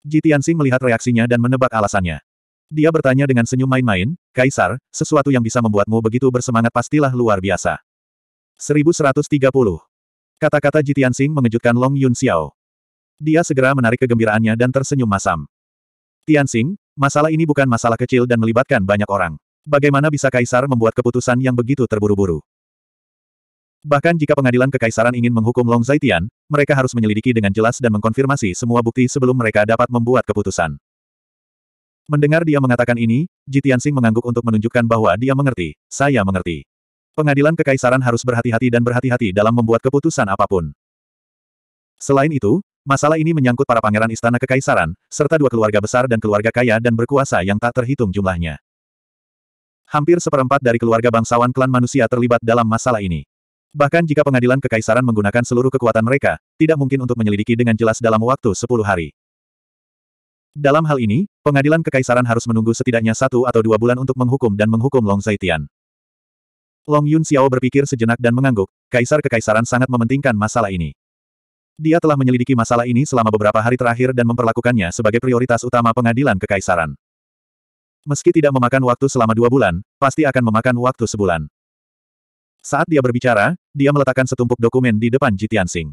Ji Tianxing melihat reaksinya dan menebak alasannya. Dia bertanya dengan senyum main-main, Kaisar, sesuatu yang bisa membuatmu begitu bersemangat pastilah luar biasa. 1130 Kata-kata Ji Tianxing mengejutkan Long Yun Xiao. Dia segera menarik kegembiraannya dan tersenyum masam. Tianxing, masalah ini bukan masalah kecil dan melibatkan banyak orang. Bagaimana bisa kaisar membuat keputusan yang begitu terburu-buru? Bahkan jika pengadilan kekaisaran ingin menghukum Long Zaitian, mereka harus menyelidiki dengan jelas dan mengkonfirmasi semua bukti sebelum mereka dapat membuat keputusan. Mendengar dia mengatakan ini, Jitiansing mengangguk untuk menunjukkan bahwa dia mengerti, saya mengerti. Pengadilan kekaisaran harus berhati-hati dan berhati-hati dalam membuat keputusan apapun. Selain itu, masalah ini menyangkut para pangeran istana kekaisaran, serta dua keluarga besar dan keluarga kaya dan berkuasa yang tak terhitung jumlahnya. Hampir seperempat dari keluarga bangsawan klan manusia terlibat dalam masalah ini. Bahkan jika pengadilan kekaisaran menggunakan seluruh kekuatan mereka, tidak mungkin untuk menyelidiki dengan jelas dalam waktu 10 hari. Dalam hal ini, pengadilan kekaisaran harus menunggu setidaknya satu atau dua bulan untuk menghukum dan menghukum Long Zaitian. Long Yun Xiao berpikir sejenak dan mengangguk, kaisar kekaisaran sangat mementingkan masalah ini. Dia telah menyelidiki masalah ini selama beberapa hari terakhir dan memperlakukannya sebagai prioritas utama pengadilan kekaisaran. Meski tidak memakan waktu selama dua bulan, pasti akan memakan waktu sebulan. Saat dia berbicara, dia meletakkan setumpuk dokumen di depan Ji Tianxing.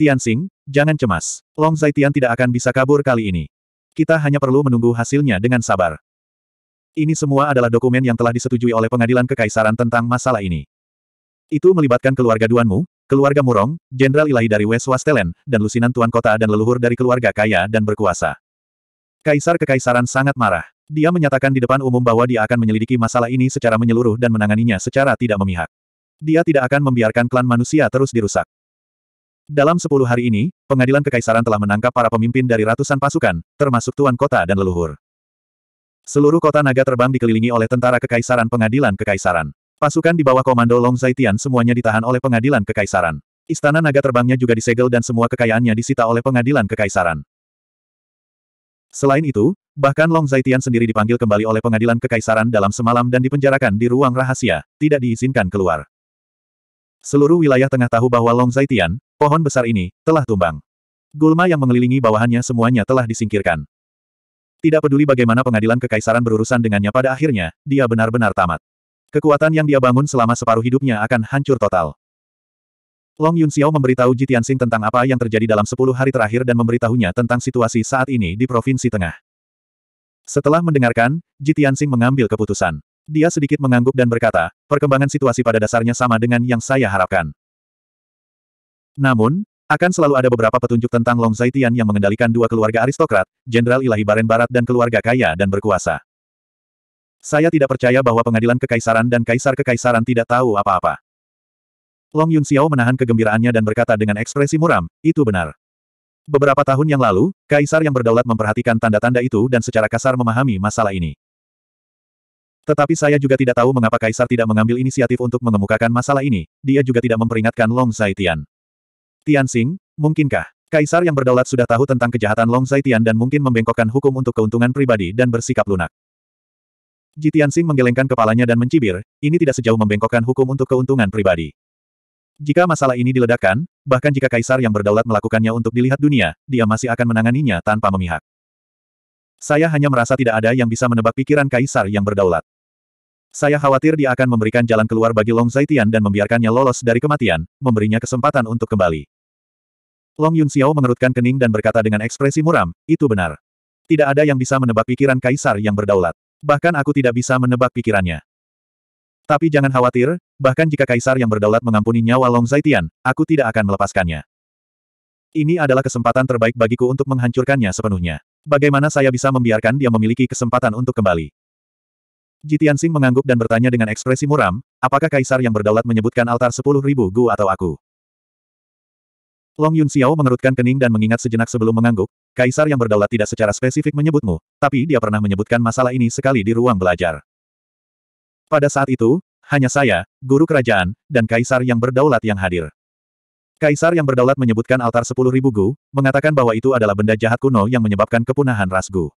Tianxing, jangan cemas. Long Zaitian tidak akan bisa kabur kali ini. Kita hanya perlu menunggu hasilnya dengan sabar. Ini semua adalah dokumen yang telah disetujui oleh pengadilan kekaisaran tentang masalah ini. Itu melibatkan keluarga Duanmu, keluarga Murong, Jenderal Ilahi dari West Wastelen, dan lusinan Tuan Kota dan leluhur dari keluarga kaya dan berkuasa. Kaisar Kekaisaran sangat marah. Dia menyatakan di depan umum bahwa dia akan menyelidiki masalah ini secara menyeluruh dan menanganinya secara tidak memihak. Dia tidak akan membiarkan klan manusia terus dirusak. Dalam sepuluh hari ini, pengadilan kekaisaran telah menangkap para pemimpin dari ratusan pasukan, termasuk tuan kota dan leluhur. Seluruh kota naga terbang dikelilingi oleh tentara kekaisaran pengadilan kekaisaran. Pasukan di bawah komando Long Zaitian semuanya ditahan oleh pengadilan kekaisaran. Istana naga terbangnya juga disegel dan semua kekayaannya disita oleh pengadilan kekaisaran. Selain itu, bahkan Long Zaitian sendiri dipanggil kembali oleh pengadilan kekaisaran dalam semalam dan dipenjarakan di ruang rahasia, tidak diizinkan keluar. Seluruh wilayah tengah tahu bahwa Long Zaitian, pohon besar ini, telah tumbang. Gulma yang mengelilingi bawahannya semuanya telah disingkirkan. Tidak peduli bagaimana pengadilan kekaisaran berurusan dengannya pada akhirnya, dia benar-benar tamat. Kekuatan yang dia bangun selama separuh hidupnya akan hancur total. Long Yun Xiao memberitahu Ji Tianxing tentang apa yang terjadi dalam sepuluh hari terakhir dan memberitahunya tentang situasi saat ini di Provinsi Tengah. Setelah mendengarkan, Ji Tianxing mengambil keputusan. Dia sedikit mengangguk dan berkata, perkembangan situasi pada dasarnya sama dengan yang saya harapkan. Namun, akan selalu ada beberapa petunjuk tentang Long Zaitian yang mengendalikan dua keluarga aristokrat, Jenderal Ilahi Baren Barat dan keluarga kaya dan berkuasa. Saya tidak percaya bahwa pengadilan kekaisaran dan kaisar-kekaisaran tidak tahu apa-apa. Long Yun Xiao menahan kegembiraannya dan berkata dengan ekspresi muram, itu benar. Beberapa tahun yang lalu, kaisar yang berdaulat memperhatikan tanda-tanda itu dan secara kasar memahami masalah ini. Tetapi saya juga tidak tahu mengapa kaisar tidak mengambil inisiatif untuk mengemukakan masalah ini, dia juga tidak memperingatkan Long Zaitian. Tianxing, mungkinkah? Kaisar yang berdaulat sudah tahu tentang kejahatan Long Zaitian dan mungkin membengkokkan hukum untuk keuntungan pribadi dan bersikap lunak. Xing menggelengkan kepalanya dan mencibir, ini tidak sejauh membengkokkan hukum untuk keuntungan pribadi. Jika masalah ini diledakkan, bahkan jika kaisar yang berdaulat melakukannya untuk dilihat dunia, dia masih akan menanganinya tanpa memihak. Saya hanya merasa tidak ada yang bisa menebak pikiran kaisar yang berdaulat. Saya khawatir dia akan memberikan jalan keluar bagi Long Zaitian dan membiarkannya lolos dari kematian, memberinya kesempatan untuk kembali. Long Yun Xiao mengerutkan kening dan berkata dengan ekspresi muram, itu benar. Tidak ada yang bisa menebak pikiran kaisar yang berdaulat. Bahkan aku tidak bisa menebak pikirannya. Tapi jangan khawatir, bahkan jika kaisar yang berdaulat mengampuni nyawa Long Zaitian, aku tidak akan melepaskannya. Ini adalah kesempatan terbaik bagiku untuk menghancurkannya sepenuhnya. Bagaimana saya bisa membiarkan dia memiliki kesempatan untuk kembali? Jitian Sing mengangguk dan bertanya dengan ekspresi muram, apakah kaisar yang berdaulat menyebutkan altar sepuluh ribu gu atau aku? Long Yun Xiao mengerutkan kening dan mengingat sejenak sebelum mengangguk, kaisar yang berdaulat tidak secara spesifik menyebutmu, tapi dia pernah menyebutkan masalah ini sekali di ruang belajar. Pada saat itu, hanya saya, guru kerajaan, dan kaisar yang berdaulat yang hadir. Kaisar yang berdaulat menyebutkan altar sepuluh ribu gu, mengatakan bahwa itu adalah benda jahat kuno yang menyebabkan kepunahan ras gu.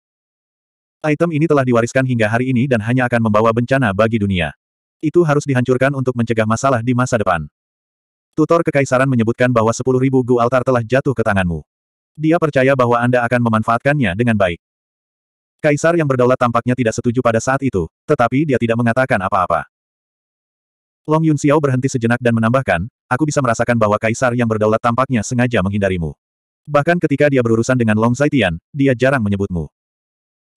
Item ini telah diwariskan hingga hari ini dan hanya akan membawa bencana bagi dunia. Itu harus dihancurkan untuk mencegah masalah di masa depan. Tutor Kekaisaran menyebutkan bahwa sepuluh ribu gu altar telah jatuh ke tanganmu. Dia percaya bahwa Anda akan memanfaatkannya dengan baik. Kaisar yang berdaulat tampaknya tidak setuju pada saat itu, tetapi dia tidak mengatakan apa-apa. Long Yun Xiao berhenti sejenak dan menambahkan, aku bisa merasakan bahwa kaisar yang berdaulat tampaknya sengaja menghindarimu. Bahkan ketika dia berurusan dengan Long Zaitian, dia jarang menyebutmu.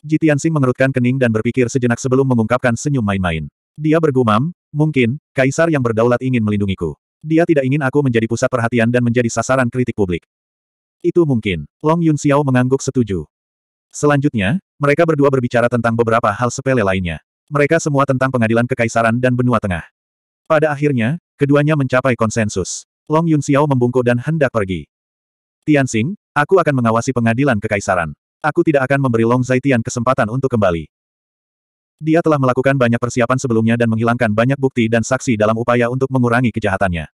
Jitian mengerutkan kening dan berpikir sejenak sebelum mengungkapkan senyum main-main. Dia bergumam, mungkin, kaisar yang berdaulat ingin melindungiku. Dia tidak ingin aku menjadi pusat perhatian dan menjadi sasaran kritik publik. Itu mungkin. Long Yun Xiao mengangguk setuju. Selanjutnya, mereka berdua berbicara tentang beberapa hal sepele lainnya. Mereka semua tentang pengadilan kekaisaran dan benua tengah. Pada akhirnya, keduanya mencapai konsensus. Long Yun Xiao membungkuk dan hendak pergi. Tianxing, aku akan mengawasi pengadilan kekaisaran. Aku tidak akan memberi Long Zaitian kesempatan untuk kembali. Dia telah melakukan banyak persiapan sebelumnya dan menghilangkan banyak bukti dan saksi dalam upaya untuk mengurangi kejahatannya.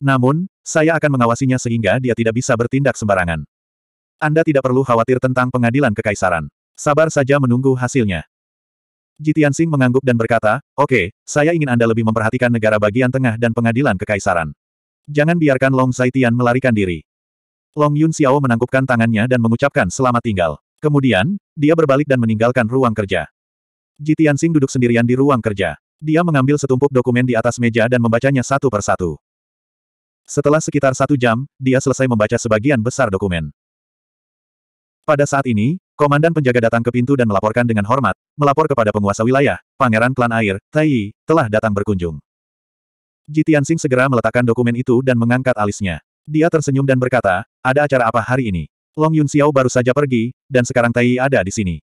Namun, saya akan mengawasinya sehingga dia tidak bisa bertindak sembarangan. Anda tidak perlu khawatir tentang pengadilan kekaisaran. Sabar saja menunggu hasilnya. Jitian Sing mengangguk dan berkata, Oke, okay, saya ingin Anda lebih memperhatikan negara bagian tengah dan pengadilan kekaisaran. Jangan biarkan Long Zaitian melarikan diri. Long Yun Xiao menangkupkan tangannya dan mengucapkan selamat tinggal. Kemudian, dia berbalik dan meninggalkan ruang kerja. Jitian Sing duduk sendirian di ruang kerja. Dia mengambil setumpuk dokumen di atas meja dan membacanya satu persatu. Setelah sekitar satu jam, dia selesai membaca sebagian besar dokumen. Pada saat ini, komandan penjaga datang ke pintu dan melaporkan dengan hormat, melapor kepada penguasa wilayah, pangeran klan air, Tai, telah datang berkunjung. Ji Tianxing segera meletakkan dokumen itu dan mengangkat alisnya. Dia tersenyum dan berkata, ada acara apa hari ini? Long Yun Xiao baru saja pergi, dan sekarang Tai ada di sini.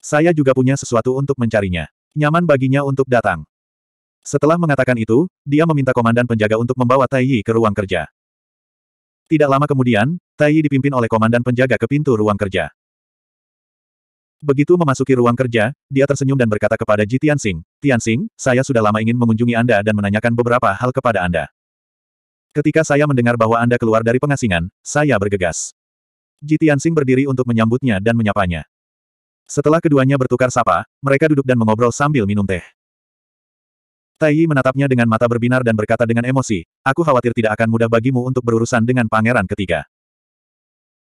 Saya juga punya sesuatu untuk mencarinya. Nyaman baginya untuk datang. Setelah mengatakan itu, dia meminta komandan penjaga untuk membawa Tai ke ruang kerja. Tidak lama kemudian, Tai dipimpin oleh komandan penjaga ke pintu ruang kerja. Begitu memasuki ruang kerja, dia tersenyum dan berkata kepada Ji Tianxing, Tianxing, saya sudah lama ingin mengunjungi Anda dan menanyakan beberapa hal kepada Anda. Ketika saya mendengar bahwa Anda keluar dari pengasingan, saya bergegas. Ji Tianxing berdiri untuk menyambutnya dan menyapanya. Setelah keduanya bertukar sapa, mereka duduk dan mengobrol sambil minum teh. Tai Yi menatapnya dengan mata berbinar dan berkata dengan emosi, aku khawatir tidak akan mudah bagimu untuk berurusan dengan pangeran ketiga.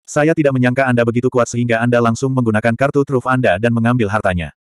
Saya tidak menyangka Anda begitu kuat sehingga Anda langsung menggunakan kartu truf Anda dan mengambil hartanya.